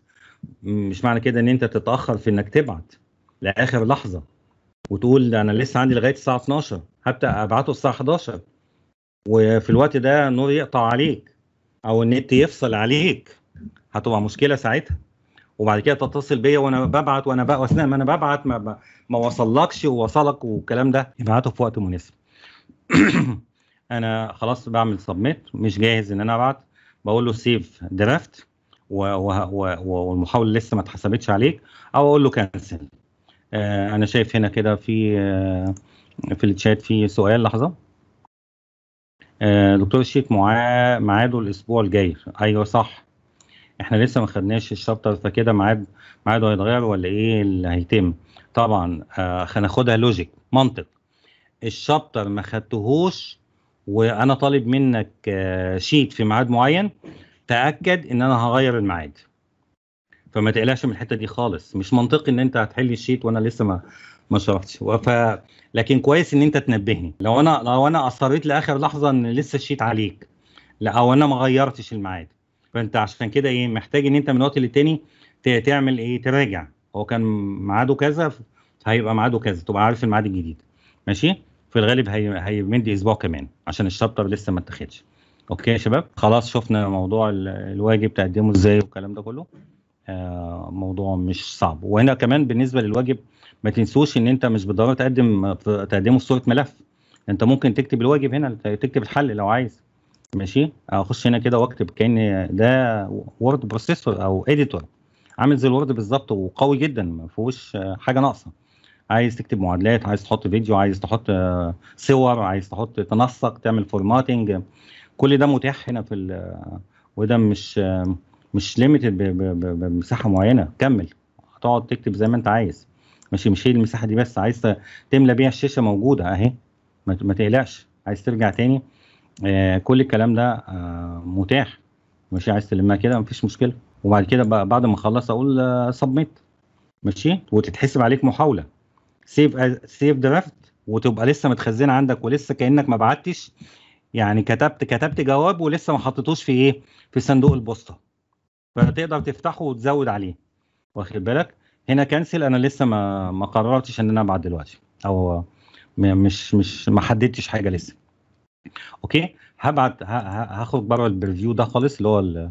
مش معنى كده ان انت تتاخر في انك تبعت لاخر لحظه وتقول انا لسه عندي لغايه الساعه 12 حتى ابعته الساعه 11 وفي الوقت ده النور يقطع عليك او النت يفصل عليك هتبقى مشكله ساعتها وبعد كده تتصل بيا وانا ببعت وانا بقى واثناء ما انا ببعت ما, ب... ما وصلكش ووصلك والكلام ده ابعته في وقت مناسب (clears throat) انا خلاص بعمل سبميت مش جاهز ان انا ابعت بقول له سيف درافت والمحاوله لسه ما اتحسبتش عليك او اقول له كانسل آه انا شايف هنا كده في آه في الشات في سؤال لحظه آه، دكتور الشيخ معاده ميعاده الاسبوع الجاي ايوه صح احنا لسه ما خدناش الشابتر فكده ميعاد ميعاده هيتغير ولا ايه اللي هيتم طبعا آه، هناخدها لوجيك منطق الشابتر ما خدتهوش وانا طالب منك شيت آه، في ميعاد معين تاكد ان انا هغير الميعاد فما تقلقش من الحته دي خالص مش منطقي ان انت هتحل الشيت وانا لسه ما ما شرحتش ف لكن كويس ان انت تنبهني لو انا لو انا اصريت لاخر لحظه ان لسه الشيت عليك لا او انا ما غيرتش الميعاد فانت عشان كده ايه محتاج ان انت من وقت للتاني تعمل ايه تراجع هو كان ميعاده كذا هيبقى ميعاده كذا تبقى عارف الميعاد الجديد ماشي في الغالب هي هيمد اسبوع كمان عشان الشابتر لسه ما اتخدش اوكي يا شباب خلاص شفنا موضوع الواجب تقدمه ازاي والكلام ده كله آه موضوع مش صعب وهنا كمان بالنسبه للواجب ما تنسوش ان انت مش بالضروره تقدم تقدمه في صوره ملف انت ممكن تكتب الواجب هنا تكتب الحل لو عايز ماشي اخش هنا كده واكتب كان ده وورد بروسيسور او اديتور عامل زي الوورد بالظبط وقوي جدا ما فيهوش حاجه ناقصه عايز تكتب معادلات عايز تحط فيديو عايز تحط صور عايز تحط تنسق تعمل فورماتنج كل ده متاح هنا في وده مش مش ليميتد بمساحه معينه كمل هتقعد تكتب زي ما انت عايز ماشي مش هي المساحه دي بس عايز تملى بيها الشاشه موجوده اهي ما تقلقش عايز ترجع تاني آه، كل الكلام ده آه، متاح مش عايز تلمها كده مفيش مشكله وبعد كده بعد ما اخلص اقول سبميت آه، ماشي وتتحسب عليك محاوله سيف سيف درافت وتبقى لسه متخزنه عندك ولسه كانك ما بعتش يعني كتبت كتبت جواب ولسه ما حطيتوش في ايه في صندوق البوسطه فتقدر تفتحه وتزود عليه واخد بالك هنا كنسل انا لسه ما ما قررتش ان انا ابعت دلوقتي او مش مش ما حددتش حاجه لسه اوكي هبعت هاخد بره البريفيو ده خالص اللي هو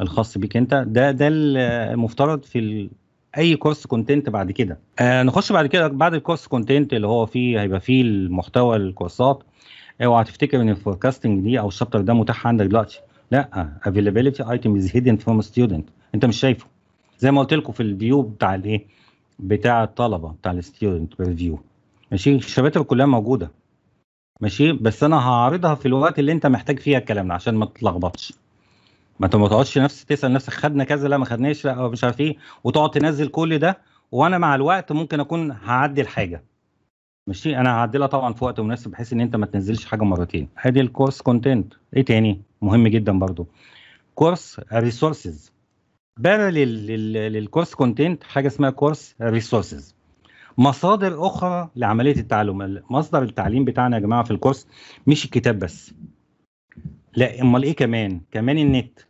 الخاص بيك انت ده ده المفترض في ال... اي كورس كونتنت بعد كده آه نخش بعد كده بعد الكورس كونتنت اللي هو فيه هيبقى فيه المحتوى الكورسات اوعى تفتكر ان الفوركاستنج دي او الشابتر ده متاح عندك دلوقتي لا افيلابيلتي ايتم از هيدن فروم ستودنت انت مش شايفه زي ما قلت لكم في الفيو بتاع الايه بتاع الطلبه بتاع الستودنت ريفيو ماشي الشباتر كلها موجوده ماشي بس انا هعرضها في الوقت اللي انت محتاج فيها الكلام ده عشان ما تتلخبطش ما انت ما تقعدش نفس تسال نفسك خدنا كذا لا ما خدناش لا مش عارف ايه وتقعد تنزل كل ده وانا مع الوقت ممكن اكون هعدل حاجه ماشي انا هعدلها طبعا في وقت مناسب بحيث ان انت ما تنزلش حاجه مرتين ادي الكورس كونتنت ايه تاني مهم جدا برضو كورس ريسورسز بدل للكورس كونتنت حاجه اسمها كورس ريسورسز مصادر اخرى لعمليه التعلم مصدر التعليم بتاعنا يا جماعه في الكورس مش الكتاب بس لا امال ايه كمان كمان النت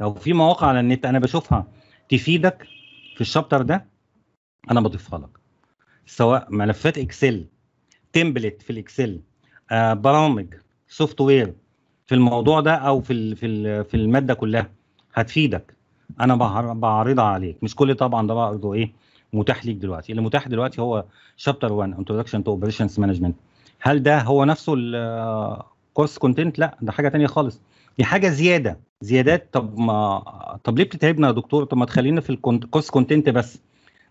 لو في مواقع على النت انا بشوفها تفيدك في الشابتر ده انا بضيفها لك سواء ملفات اكسل تمبلت في الاكسل آه برامج سوفت وير في الموضوع ده او في في في الماده كلها هتفيدك انا بعرضها عليك مش كل طبعا ده برضه ايه متاح ليك دلوقتي اللي متاح دلوقتي هو شابتر 1 انتروداكشن تو اوبريشنز مانجمنت هل ده هو نفسه الكورس كونتنت لا ده حاجه ثانيه خالص دي حاجه زياده زيادات طب ما طب ليه بتتعبنا يا دكتور طب ما تخلينا في الكورس كونتنت بس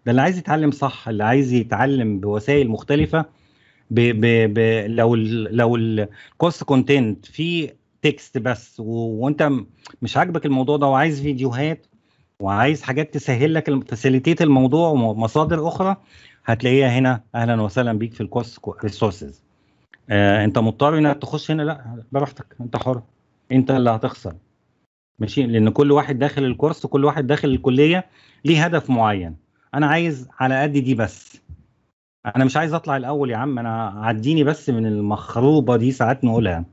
ده اللي عايز يتعلم صح اللي عايز يتعلم بوسائل مختلفه ب... ب... ب... لو ال... لو الكورس كونتنت فيه تكست بس و... وانت مش عاجبك الموضوع ده وعايز فيديوهات وعايز حاجات تسهل لك تسهيليتيت الموضوع ومصادر اخرى هتلاقيها هنا اهلا وسهلا بيك في الكورس ريسورسز آه انت مضطر انك تخش هنا لا براحتك انت حر انت اللي هتخسر ماشي لان كل واحد داخل الكورس وكل واحد داخل الكليه ليه هدف معين انا عايز على قد دي بس انا مش عايز اطلع الاول يا عم انا عديني بس من المخروبه دي ساعات نقولها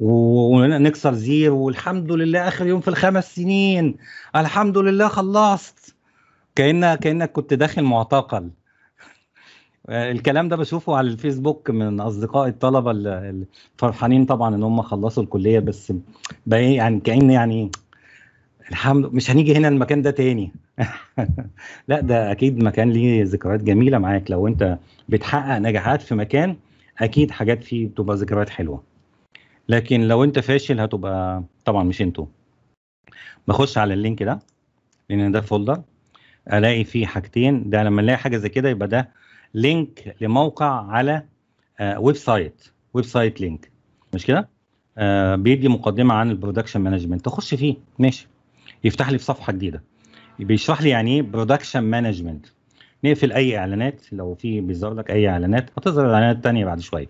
ونكسر زيرو والحمد لله اخر يوم في الخمس سنين الحمد لله خلصت كانك كانك كنت داخل معتقل آه، الكلام ده بشوفه على الفيسبوك من اصدقاء الطلبه اللي فرحانين طبعا ان هم خلصوا الكليه بس بقى إيه، يعني كان يعني الحمد مش هنيجي هنا المكان ده تاني (laughs) لا ده اكيد مكان ليه ذكريات جميله معاك لو انت بتحقق نجاحات في مكان اكيد حاجات فيه بتبقى ذكريات حلوه لكن لو انت فاشل هتبقى طبعا مش انتوا بخش على اللينك ده لان ده فولدر الاقي فيه حاجتين ده لما الاقي حاجه زي كده يبقى ده لينك لموقع على ويب سايت ويب سايت لينك مش كده آه، بيدي مقدمه عن البرودكشن مانجمنت تخش فيه ماشي يفتح لي في صفحه جديده بيشرح لي يعني ايه برودكشن مانجمنت نقفل اي اعلانات لو في بيظهر لك اي اعلانات هتظهر الاعلانات الثانيه بعد شويه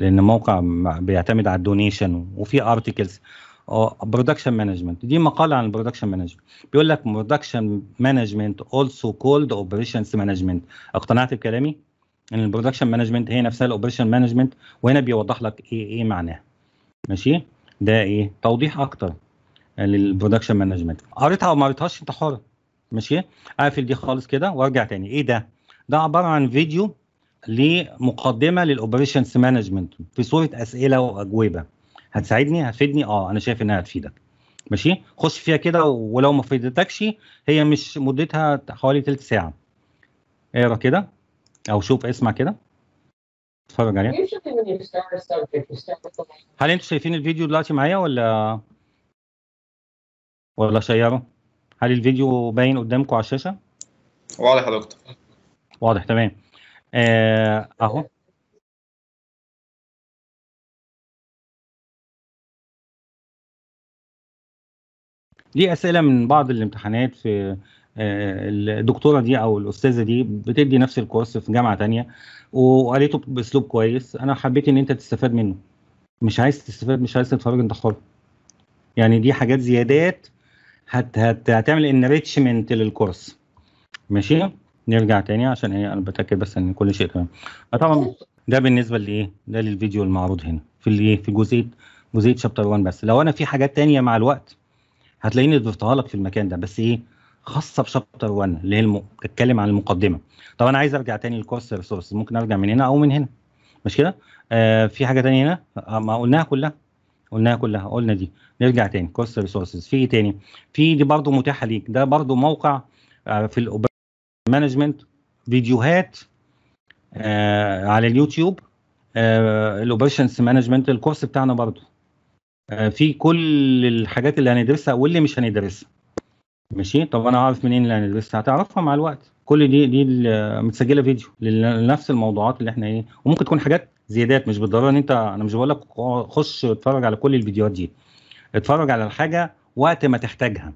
لان موقع بيعتمد على الدونيشن وفي ارتكلز برودكشن مانجمنت دي مقاله عن البرودكشن مانجمنت بيقول لك برودكشن مانجمنت اولسو كولد اوبريشنز مانجمنت اقتنعت بكلامي ان البرودكشن مانجمنت هي نفسها الاوبريشن مانجمنت وهنا بيوضح لك ايه ايه معناها ماشي ده ايه توضيح اكتر للبرودكشن مانجمنت قريتها او ما قريتهاش انت حر ماشي اقفل دي خالص كده وارجع تاني ايه ده ده عباره عن فيديو لمقدمه للاوبريشنز مانجمنت في صوره اسئله واجوبه هتساعدني هتفيدني اه انا شايف انها هتفيدك ماشي خش فيها كده ولو ما فيدتكش هي مش مدتها حوالي تلت ساعه اقرا كده او شوف اسمع كده اتفرج عليها هل انتوا شايفين الفيديو دلوقتي معايا ولا ولا شيره هل الفيديو باين قدامكم على الشاشه واضح يا دكتور واضح تمام آه، اهو دي اسئله من بعض الامتحانات في آه، الدكتوره دي او الاستاذه دي بتدي نفس الكورس في جامعه تانية وقريته باسلوب كويس انا حبيت ان انت تستفاد منه مش عايز تستفاد مش عايز تتفرج انت حر يعني دي حاجات زيادات هت هت هتعمل انريتشمنت للكورس ماشي نرجع تاني عشان ايه انا بتاكد بس ان كل شيء تمام آه، طبعا ده بالنسبه لايه ده للفيديو المعروض هنا في الايه في جزئيه جزئيه شابتر 1 بس لو انا في حاجات تانية مع الوقت هتلاقيني ضفتها لك في المكان ده بس ايه خاصه بشابتر 1 اللي هي بتتكلم عن المقدمه طب انا عايز ارجع تاني للكورس ريسورس ممكن ارجع من هنا او من هنا مش كده آه في حاجه تانية هنا آه، ما قلناها كلها قلناها كلها قلنا دي نرجع تاني كورس ريسورسز في ايه تاني في دي برضو متاحه ليك ده برضو موقع آه، في مانجمنت فيديوهات آه على اليوتيوب آه الاوبريشنز مانجمنت الكورس بتاعنا برضو آه في كل الحاجات اللي هندرسها واللي مش هندرسها ماشي طب انا عارف منين اللي هندرسها هتعرفها مع الوقت كل دي دي متسجله فيديو لنفس الموضوعات اللي احنا ايه وممكن تكون حاجات زيادات مش بالضروره ان انت انا مش بقول لك خش اتفرج على كل الفيديوهات دي اتفرج على الحاجه وقت ما تحتاجها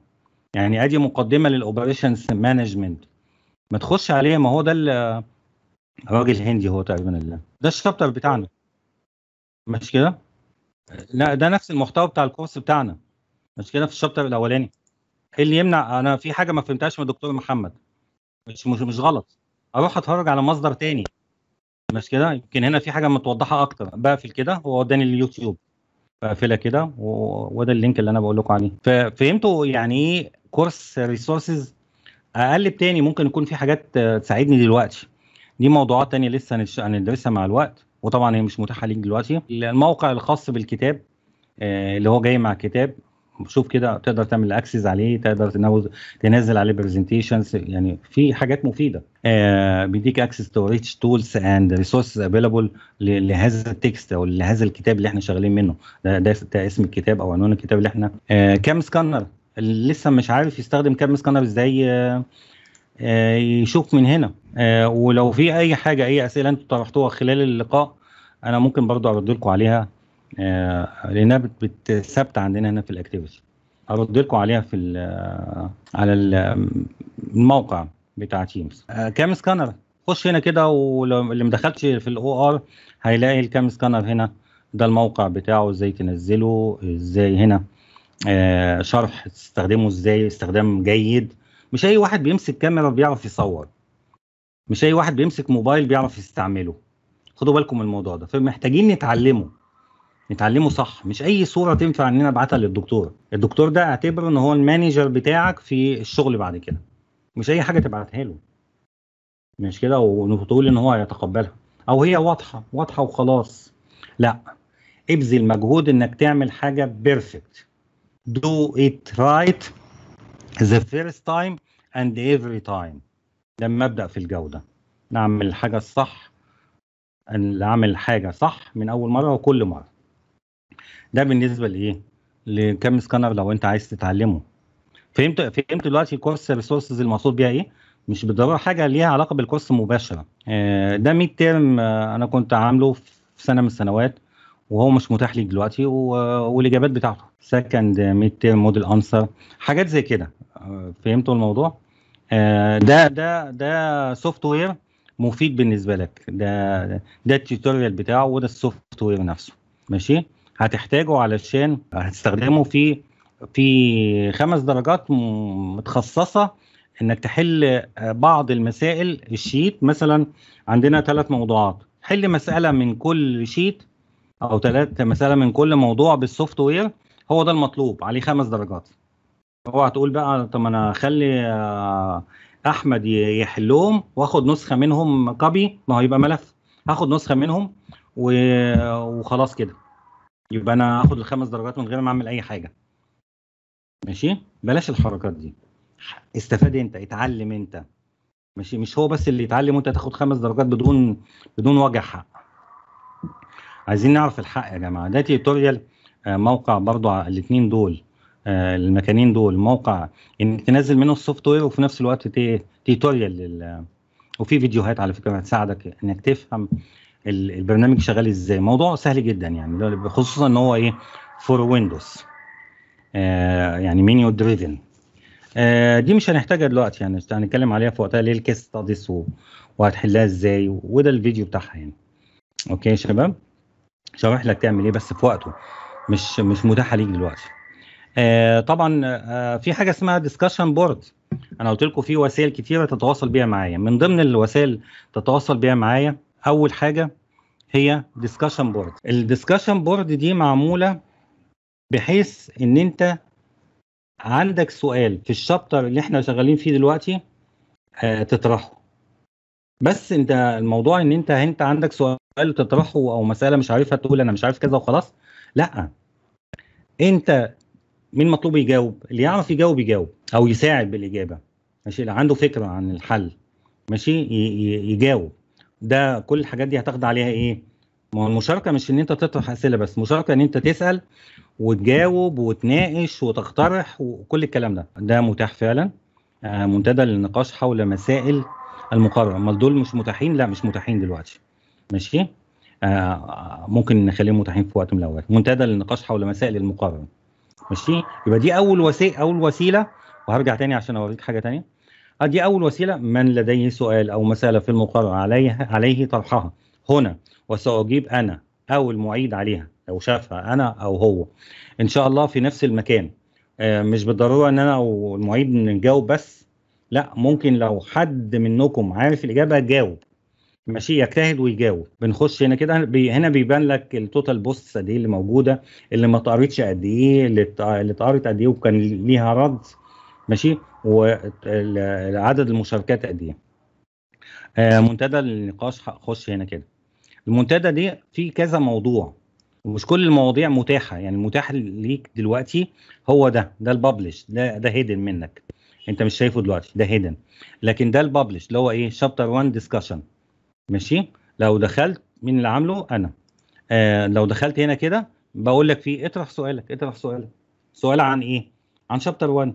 يعني ادي مقدمه للاوبريشنز مانجمنت ما تخش عليه ما هو ده راجل هندي هو تقريبا ده الشابتر بتاعنا مش كده؟ لا ده نفس المحتوى بتاع الكورس بتاعنا مش كده في الشابتر الاولاني ايه اللي يمنع انا في حاجه ما فهمتهاش من الدكتور محمد مش مش مش غلط اروح اتفرج على مصدر تاني مش كده يمكن هنا في حاجه متوضحه اكتر بقفل كده هو وداني اليوتيوب بقفلها كده وده اللينك اللي انا بقول لكم عليه ففهمتوا يعني ايه كورس ريسورسز اقلب تاني ممكن يكون في حاجات تساعدني دلوقتي دي موضوعات تانية لسه هندرسها يعني مع الوقت وطبعا هي مش متاحه ليك دلوقتي الموقع الخاص بالكتاب آه، اللي هو جاي مع الكتاب شوف كده تقدر تعمل اكسس عليه تقدر تنوز تنزل عليه برزنتيشنز يعني في حاجات مفيده آه بيديك اكسس تو ريتش تولز اند ريسورسز افيلابل لهذا التكست او لهذا الكتاب اللي احنا شغالين منه ده, ده, ده اسم الكتاب او عنوان الكتاب اللي احنا آه كام سكانر اللي لسه مش عارف يستخدم كام سكانر ازاي آه، آه، يشوف من هنا آه، ولو في اي حاجه اي اسئله انتم طرحتوها خلال اللقاء انا ممكن برضو ارد لكم عليها لانها ثابته عندنا هنا في الاكتيفيتي ارد لكم عليها في على الموقع بتاع تيمز كام سكانر خش هنا كده ولو اللي مدخلش في الاو ار هيلاقي الكام سكانر هنا ده الموقع بتاعه ازاي تنزله ازاي هنا آه، شرح تستخدمه ازاي استخدام جيد مش اي واحد بيمسك كاميرا بيعرف يصور مش اي واحد بيمسك موبايل بيعرف يستعمله خدوا بالكم من الموضوع ده فمحتاجين نتعلمه نتعلمه صح مش اي صوره تنفع ان انا ابعتها للدكتور الدكتور ده اعتبره ان هو المانجر بتاعك في الشغل بعد كده مش اي حاجه تبعتها له مش كده وتقول ان هو هيتقبلها او هي واضحه واضحه وخلاص لا ابذل مجهود انك تعمل حاجه بيرفكت do it right the first time and every time ده المبدأ في الجودة نعمل الحاجة الصح نعمل حاجة صح من أول مرة وكل مرة ده بالنسبة لإيه؟ لكم سكانر لو أنت عايز تتعلمه فهمت فهمت دلوقتي الكورس ريسورسز المقصود بيها إيه؟ مش بالضروره حاجه ليها علاقه بالكورس مباشره آه، ده ميد تيرم آه، انا كنت عامله في سنه من السنوات وهو مش متاح ليك دلوقتي والاجابات بتاعته سكند ميد تيرم موديل انسر حاجات زي كده آه، فهمتوا الموضوع آه، ده ده ده سوفت وير مفيد بالنسبه لك ده ده التيتوريال بتاعه وده السوفت وير نفسه ماشي هتحتاجه علشان هتستخدمه في في خمس درجات متخصصه انك تحل آه، بعض المسائل الشيت مثلا عندنا ثلاث موضوعات حل مساله من كل شيت او ثلاث مساله من كل موضوع بالسوفت وير هو ده المطلوب عليه خمس درجات اوعى تقول بقى طب انا اخلي آه، احمد يحلهم واخد نسخه منهم كوبي ما هو يبقى ملف هاخد نسخه منهم وخلاص كده يبقى انا هاخد الخمس درجات من غير ما اعمل اي حاجه ماشي بلاش الحركات دي استفاد انت اتعلم انت ماشي مش هو بس اللي يتعلم وانت تاخد خمس درجات بدون بدون وجع حق عايزين نعرف الحق يا جماعه ده تيوتوريال آه، موقع برضو الاثنين دول آه، المكانين دول موقع انك تنزل منه السوفت وير وفي نفس الوقت تيوتوريال لل... آه، وفي فيديوهات على فكره هتساعدك انك تفهم البرنامج شغال ازاي موضوع سهل جدا يعني خصوصا ان هو ايه فور ويندوز يعني منيو دريفن آه دي مش هنحتاجها دلوقتي يعني هنتكلم عليها في وقتها ليه الكيس ستاديس وهتحلها ازاي وده الفيديو بتاعها يعني اوكي يا شباب شرح لك تعمل ايه بس في وقته مش مش متاحه ليك دلوقتي آه طبعا آه في حاجه اسمها ديسكشن بورد انا قلت لكم في وسائل كتيره تتواصل بيها معايا من ضمن الوسائل تتواصل بيها معايا اول حاجه هي ديسكشن بورد الديسكشن بورد دي معموله بحيث ان انت عندك سؤال في الشابتر اللي احنا شغالين فيه دلوقتي آه تطرحه بس انت الموضوع ان انت انت عندك سؤال سؤال تطرحه او مساله مش عارفها تقول انا مش عارف كذا وخلاص لا انت مين مطلوب يجاوب اللي يعرف يجاوب يجاوب او يساعد بالاجابه ماشي اللي عنده فكره عن الحل ماشي يجاوب ده كل الحاجات دي هتاخد عليها ايه ما هو المشاركه مش ان انت تطرح اسئله بس مشاركه ان انت تسال وتجاوب وتناقش وتقترح وكل الكلام ده ده متاح فعلا آه، منتدى للنقاش حول مسائل المقارنه امال دول مش متاحين لا مش متاحين دلوقتي ماشي آه ممكن نخليهم متاحين في وقت من الاوقات منتدى للنقاش حول مسائل المقارنه ماشي يبقى دي اول وسيله اول وسيله وهرجع تاني عشان اوريك حاجه تانية آه، دي اول وسيله من لديه سؤال او مساله في المقارنه عليه عليه طرحها هنا وساجيب انا او المعيد عليها او شافها انا او هو ان شاء الله في نفس المكان آه مش بالضروره ان انا والمعيد نجاوب بس لا ممكن لو حد منكم عارف الاجابه جاوب ماشي يجتهد ويجاوب بنخش هنا كده بي هنا بيبان لك التوتال بوستس قد ايه اللي موجوده اللي ما اتقريتش قد ايه اللي اتقرت قد ايه وكان ليها رد ماشي وعدد المشاركات قد ايه آه، منتدى النقاش خش هنا كده المنتدى دي في كذا موضوع ومش كل المواضيع متاحه يعني المتاح ليك دلوقتي هو ده ده الببلش ده ده هيدن منك انت مش شايفه دلوقتي ده هيدن لكن ده الببلش اللي هو ايه شابتر 1 ديسكشن ماشي لو دخلت مين اللي عامله انا آه لو دخلت هنا كده بقول لك في اطرح سؤالك اطرح سؤالك سؤال عن ايه عن شابتر 1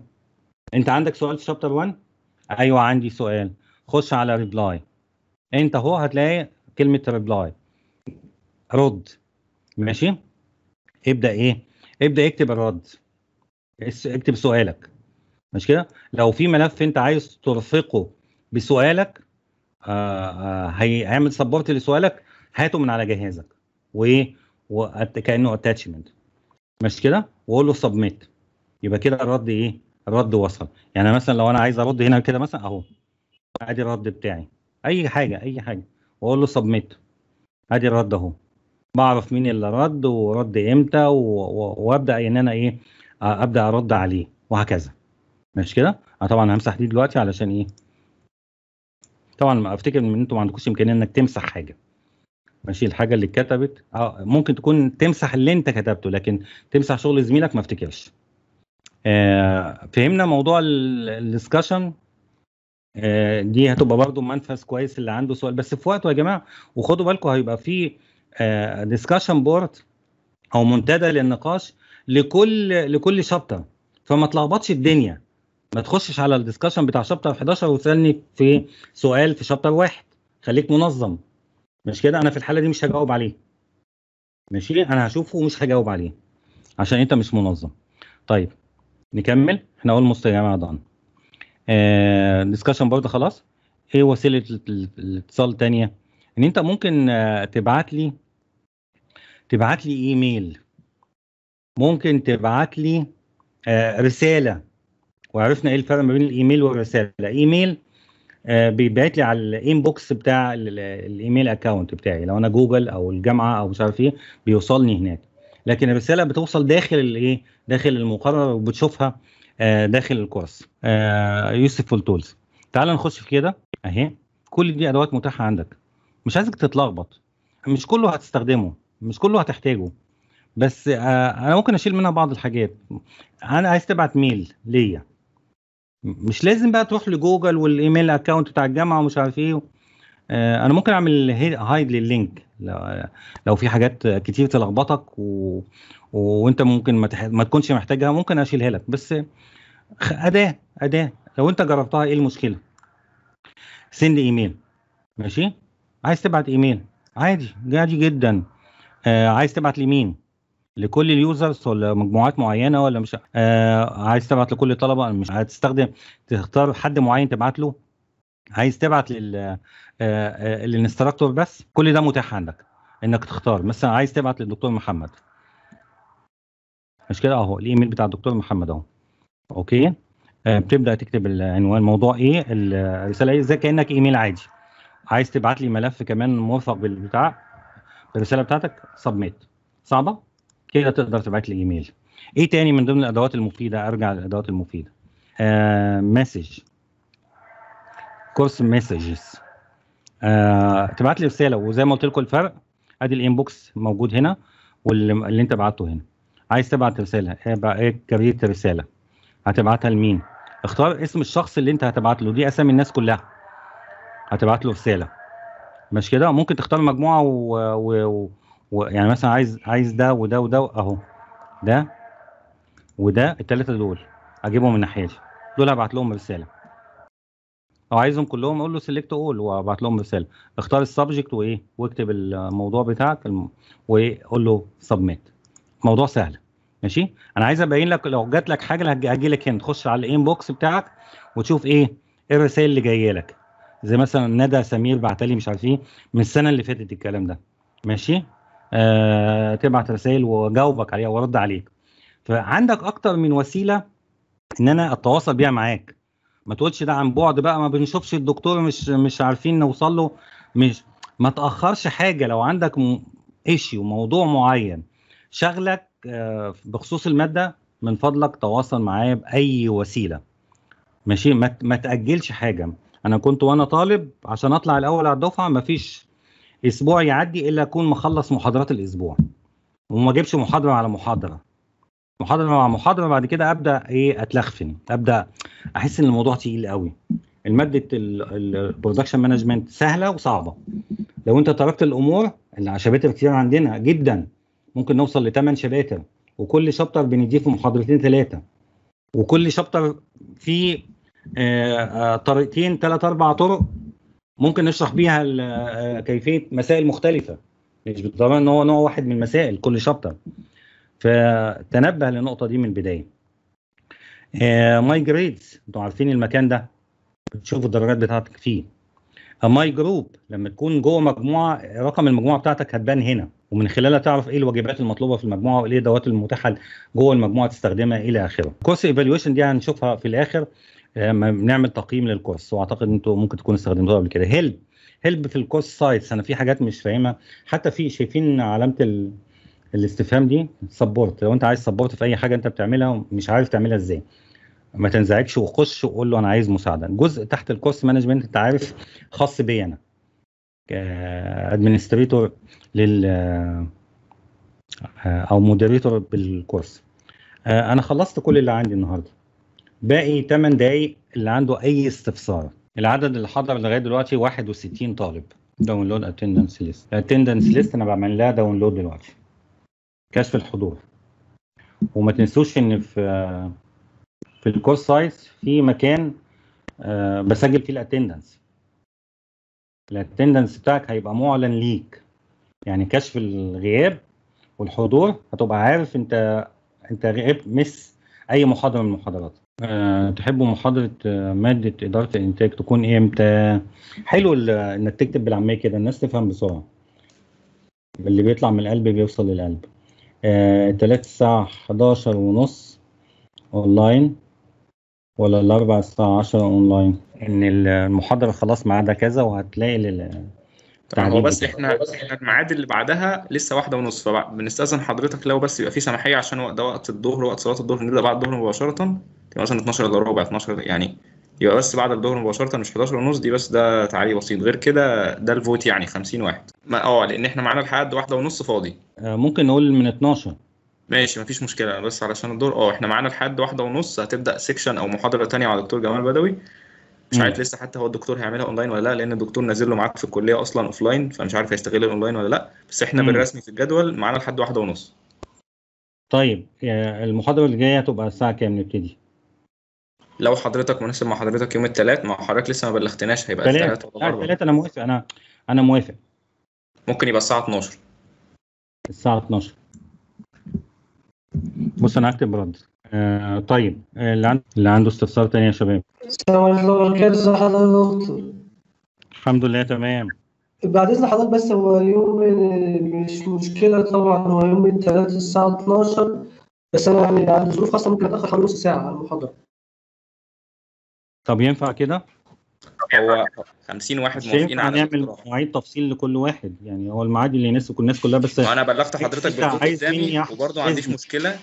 انت عندك سؤال في شابتر 1 ايوه عندي سؤال خش على ريبلاي انت اهو هتلاقي كلمه ريبلاي رد ماشي ابدا ايه ابدا اكتب الرد اكتب سؤالك مش كده لو في ملف انت عايز ترفقه بسؤالك آه، آه، هيعمل سبورت لسؤالك هاته من على جهازك وايه وكانه اتاتشمنت مش كده واقول له سبميت يبقى كده الرد ايه الرد وصل يعني مثلا لو انا عايز ارد هنا كده مثلا اهو ادي الرد بتاعي اي حاجه اي حاجه واقول له سبميت ادي الرد اهو بعرف مين اللي رد ورد امتى وابدا ان انا ايه ابدا ارد عليه وهكذا مش كده انا طبعا همسح دي دلوقتي علشان ايه طبعا افتكر ان انتوا ما عندكوش امكانيه انك تمسح حاجه ماشي الحاجه اللي اتكتبت اه ممكن تكون تمسح اللي انت كتبته لكن تمسح شغل زميلك ما افتكرش آه فهمنا موضوع الدسكشن آه دي هتبقى برضو منفذ كويس اللي عنده سؤال بس في وقته يا جماعه وخدوا بالكم هيبقى في آه ديسكشن بورد او منتدى للنقاش لكل لكل شابتر فما تلخبطش الدنيا ما تخشش على الديسكشن بتاع شابتر 11 وتسالني في سؤال في شابتر واحد خليك منظم مش كده انا في الحاله دي مش هجاوب عليه ماشي انا هشوفه ومش هجاوب عليه عشان انت مش منظم طيب نكمل احنا اولموست يا جماعه دان آه ديسكشن برضه خلاص ايه وسيله الاتصال الثانيه ان انت ممكن آه، تبعت لي تبعت لي ايميل ممكن تبعت لي آه، رساله وعرفنا ايه الفرق ما بين الايميل والرساله ايميل آه بيبعت لي على الانبوكس بتاع الايميل اكونت بتاعي لو انا جوجل او الجامعه او مش عارف ايه بيوصلني هناك لكن الرساله بتوصل داخل الايه داخل المقرر وبتشوفها آه داخل الكورس آه يوسفول تولز تعال نخش في كده اهي كل دي ادوات متاحه عندك مش عايزك تتلخبط مش كله هتستخدمه مش كله هتحتاجه بس آه انا ممكن اشيل منها بعض الحاجات انا عايز تبعت ميل ليا مش لازم بقى تروح لجوجل والايميل اكونت بتاع الجامعه ومش عارف ايه آه، انا ممكن اعمل هايد لللينك لو, لو في حاجات كتير تلخبطك و... وانت ممكن ما, تح... ما تكونش محتاجها ممكن اشيلها لك بس اداه اداه لو انت جربتها ايه المشكله سند ايميل ماشي عايز تبعت ايميل عادي عادي جدا آه عايز تبعت لمين لكل اليوزرز ولا مجموعات معينه ولا مش آه عايز تبعت لكل الطلبه مش هتستخدم تختار حد معين تبعت له عايز تبعت لل آه،, آه للانستراكتور بس كل ده متاح عندك انك تختار مثلا عايز تبعت للدكتور محمد مش كده اهو الايميل بتاع الدكتور محمد اهو اوكي آه بتبدا تكتب العنوان موضوع ايه الرساله ايه زي كانك ايميل عادي عايز تبعت لي ملف كمان موثق بالبتاع بالرساله بتاعتك سبميت صعبه كده تقدر تبعت لي ايميل ايه تاني من ضمن الادوات المفيده ارجع للادوات المفيده مسج كورس مسجز تبعت لي رساله وزي ما قلت لكم الفرق ادي الانبوكس موجود هنا واللي انت بعته هنا عايز تبعت رساله ايه, إيه كاريت رساله هتبعتها لمين اختار اسم الشخص اللي انت هتبعت له دي اسامي الناس كلها هتبعت له رساله مش كده ممكن تختار مجموعه و... و... ويعني مثلا عايز عايز ده وده وده اهو ده وده الثلاثه دول اجيبهم من ناحيتي دول هبعت لهم رساله او عايزهم كلهم اقول له سيلكت اول وابعت لهم رساله اختار السبجكت وايه واكتب الموضوع بتاعك الم... وقول له سبميت موضوع سهل ماشي انا عايز ابين لك لو جات لك حاجه هجي لك هنا تخش على الانبوكس بتاعك وتشوف ايه ايه الرسائل اللي جايه لك زي مثلا ندى سمير بعتلي مش عارف ايه من السنه اللي فاتت الكلام ده ماشي آه، تبعت رسائل واجاوبك عليها وارد عليك فعندك اكتر من وسيله ان انا اتواصل بيها معاك ما تقولش ده عن بعد بقى ما بنشوفش الدكتور مش مش عارفين نوصل له مش ما تاخرش حاجه لو عندك ايشيو موضوع معين شغلك آه، بخصوص الماده من فضلك تواصل معايا باي وسيله ماشي ما تاجلش حاجه انا كنت وانا طالب عشان اطلع الاول على الدفعه ما فيش اسبوع يعدي الا اكون مخلص محاضرات الاسبوع وما اجيبش محاضره على محاضره محاضره مع محاضره بعد كده ابدا ايه اتلخفن ابدا احس ان الموضوع تقيل قوي الماده البرودكشن مانجمنت سهله وصعبه لو انت تركت الامور اللي شباتر كتير عندنا جدا ممكن نوصل لثمان شباتر وكل شابتر بنديه في محاضرتين ثلاثه وكل شابتر فيه آه، آه، طريقتين ثلاث اربع طرق ممكن نشرح بيها كيفيه مسائل مختلفه مش بالضروره ان هو نوع واحد من المسائل كل شابتر فتنبه للنقطه دي من البدايه آه، ماي جريدز انتوا عارفين المكان ده بتشوفوا الدرجات بتاعتك فيه ماي جروب لما تكون جوه مجموعه رقم المجموعه بتاعتك هتبان هنا ومن خلالها تعرف ايه الواجبات المطلوبه في المجموعه وايه الادوات المتاحه جوه المجموعه تستخدمها الى اخره. كورس ايفالويشن دي هنشوفها في الاخر لما آه، بنعمل تقييم للكورس واعتقد انتم ممكن تكونوا استخدمتوها قبل كده هيلب هيلب في الكورس سايتس انا في حاجات مش فاهمها حتى في شايفين علامه ال... الاستفهام دي سبورت لو انت عايز سبورت في اي حاجه انت بتعملها ومش عارف تعملها ازاي ما تنزعجش وخش وقول له انا عايز مساعده جزء تحت الكورس مانجمنت انت عارف خاص بي انا ادمنستريتور لل آه، او مودريتور بالكورس آه، انا خلصت كل اللي عندي النهارده باقي 8 دقايق اللي عنده اي استفسار العدد اللي حضر لغايه دلوقتي 61 طالب داونلود اتندنس ليست الاتندنس ليست انا بعمل لها داونلود دلوقتي كشف الحضور وما تنسوش ان في في الكورس سايز في مكان آه، بسجل فيه الاتندنس الاتندنس بتاعك هيبقى معلن ليك يعني كشف الغياب والحضور هتبقى عارف انت انت غياب مس اي محاضره من المحاضرات آه، تحبوا محاضرة آه، مادة إدارة الإنتاج تكون إمتى؟ إيه؟ حلو إنك تكتب بالعامية كده الناس تفهم بسرعة. اللي بيطلع من القلب بيوصل للقلب. آه، تلات الساعة 11 ونص أونلاين ولا الأربع الساعة 10 أونلاين. إن المحاضرة خلاص ميعادها كذا وهتلاقي هو بس احنا احنا الميعاد اللي بعدها لسه واحده ونص فبنستاذن حضرتك لو بس يبقى في سماحيه عشان ده وقت الظهر وقت صلاه الظهر نبدا بعد الظهر مباشره يبقى مثلا 12 الا ربع 12 يعني يبقى بس بعد الظهر مباشره مش 11 ونص دي بس ده تعليق بسيط غير كده ده الفوت يعني 50 واحد اه لان احنا معانا لحد واحده ونص فاضي آه، ممكن نقول من 12 ماشي مفيش مشكله بس علشان الدور اه احنا معانا لحد واحده ونص هتبدا سيكشن او محاضره تانية مع دكتور جمال بدوي مش عارف لسه حتى هو الدكتور هيعملها اونلاين ولا لا لان الدكتور نازل له معاك في الكليه اصلا اوفلاين فمش عارف هيستغل الاونلاين ولا لا بس احنا بالرسمي في الجدول معانا لحد واحدة ونص طيب المحاضره اللي جايه هتبقى الساعه كام نبتدي؟ لو حضرتك مناسب مع حضرتك يوم الثلاث ما حضرتك لسه ما بلغتناش هيبقى الثلاث ولا الثلاث انا موافق انا انا موافق ممكن يبقى الساعه 12 الساعه 12 بص انا هكتب رد آه طيب آه، اللي عنده اللي عنده استفسار تاني يا شباب السلام عليكم وبركاته حضرتك الحمد لله تمام بعد اذن حضرتك بس هو اليوم آه، مش مشكله طبعا هو يوم الثلاثاء الساعه 12 بس انا يعني عندي ظروف خاصه ممكن اتاخر حوالي نص ساعه على المحاضره طب ينفع كده؟ هو 50 واحد موافقين على نعمل مواعيد تفصيل لكل واحد يعني هو الميعاد اللي يناسب الناس كلها بس انا بلغت حضرتك بالظبط قدامي وبرضه ما عنديش مشكله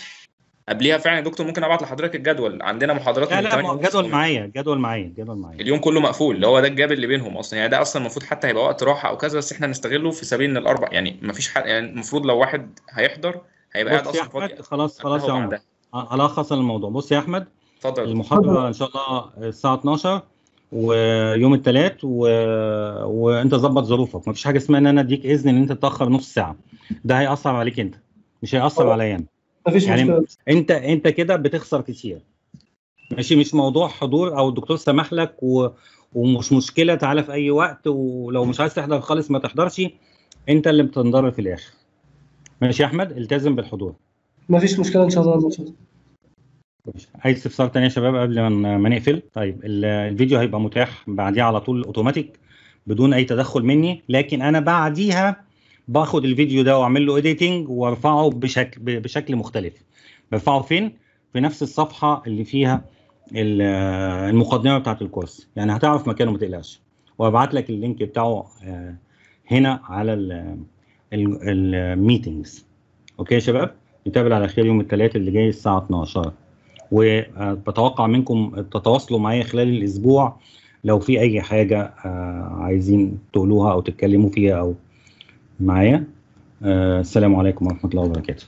قبليها فعلا يا دكتور ممكن ابعت لحضرتك الجدول عندنا محاضرات لا لا الجدول معايا الجدول معايا الجدول معايا اليوم كله مقفول اللي هو ده الجاب اللي بينهم اصلا يعني ده اصلا المفروض حتى هيبقى وقت راحه او كذا بس احنا نستغله في سبيل ان الاربع يعني ما فيش حد يعني المفروض لو واحد هيحضر هيبقى قاعد اصلا فاضي خلاص خلاص يا عمر هلخص الموضوع بص يا احمد اتفضل المحاضره ان شاء الله الساعه 12 ويوم الثلاث و... وانت ظبط ظروفك مفيش حاجه اسمها ان انا اديك اذن ان انت تتاخر نص ساعه ده هياثر عليك انت مش هياثر عليا انا مفيش يعني مشكله انت انت كده بتخسر كتير ماشي مش موضوع حضور او الدكتور سمح لك و... ومش مشكله تعالى في اي وقت ولو مش عايز تحضر خالص ما تحضرش انت اللي بتنضر في الاخر ماشي يا احمد التزم بالحضور مفيش مشكله ان شاء الله عايز استفسار تاني يا شباب قبل ما ما نقفل طيب الفيديو هيبقى متاح بعديها على طول اوتوماتيك بدون اي تدخل مني لكن انا بعديها باخد الفيديو ده واعمل له اديتنج وارفعه بشكل بشكل مختلف برفعه فين في نفس الصفحه اللي فيها المقدمه بتاعه الكورس يعني هتعرف مكانه ما تقلقش وابعت لك اللينك بتاعه آه، هنا على الميتنجز اوكي يا شباب نتقابل على خير يوم الثلاثاء اللي جاي الساعه 12 وبتوقع منكم تتواصلوا معايا خلال الاسبوع لو في اي حاجه آه، عايزين تقولوها او تتكلموا فيها او معايا آه، السلام عليكم ورحمه الله وبركاته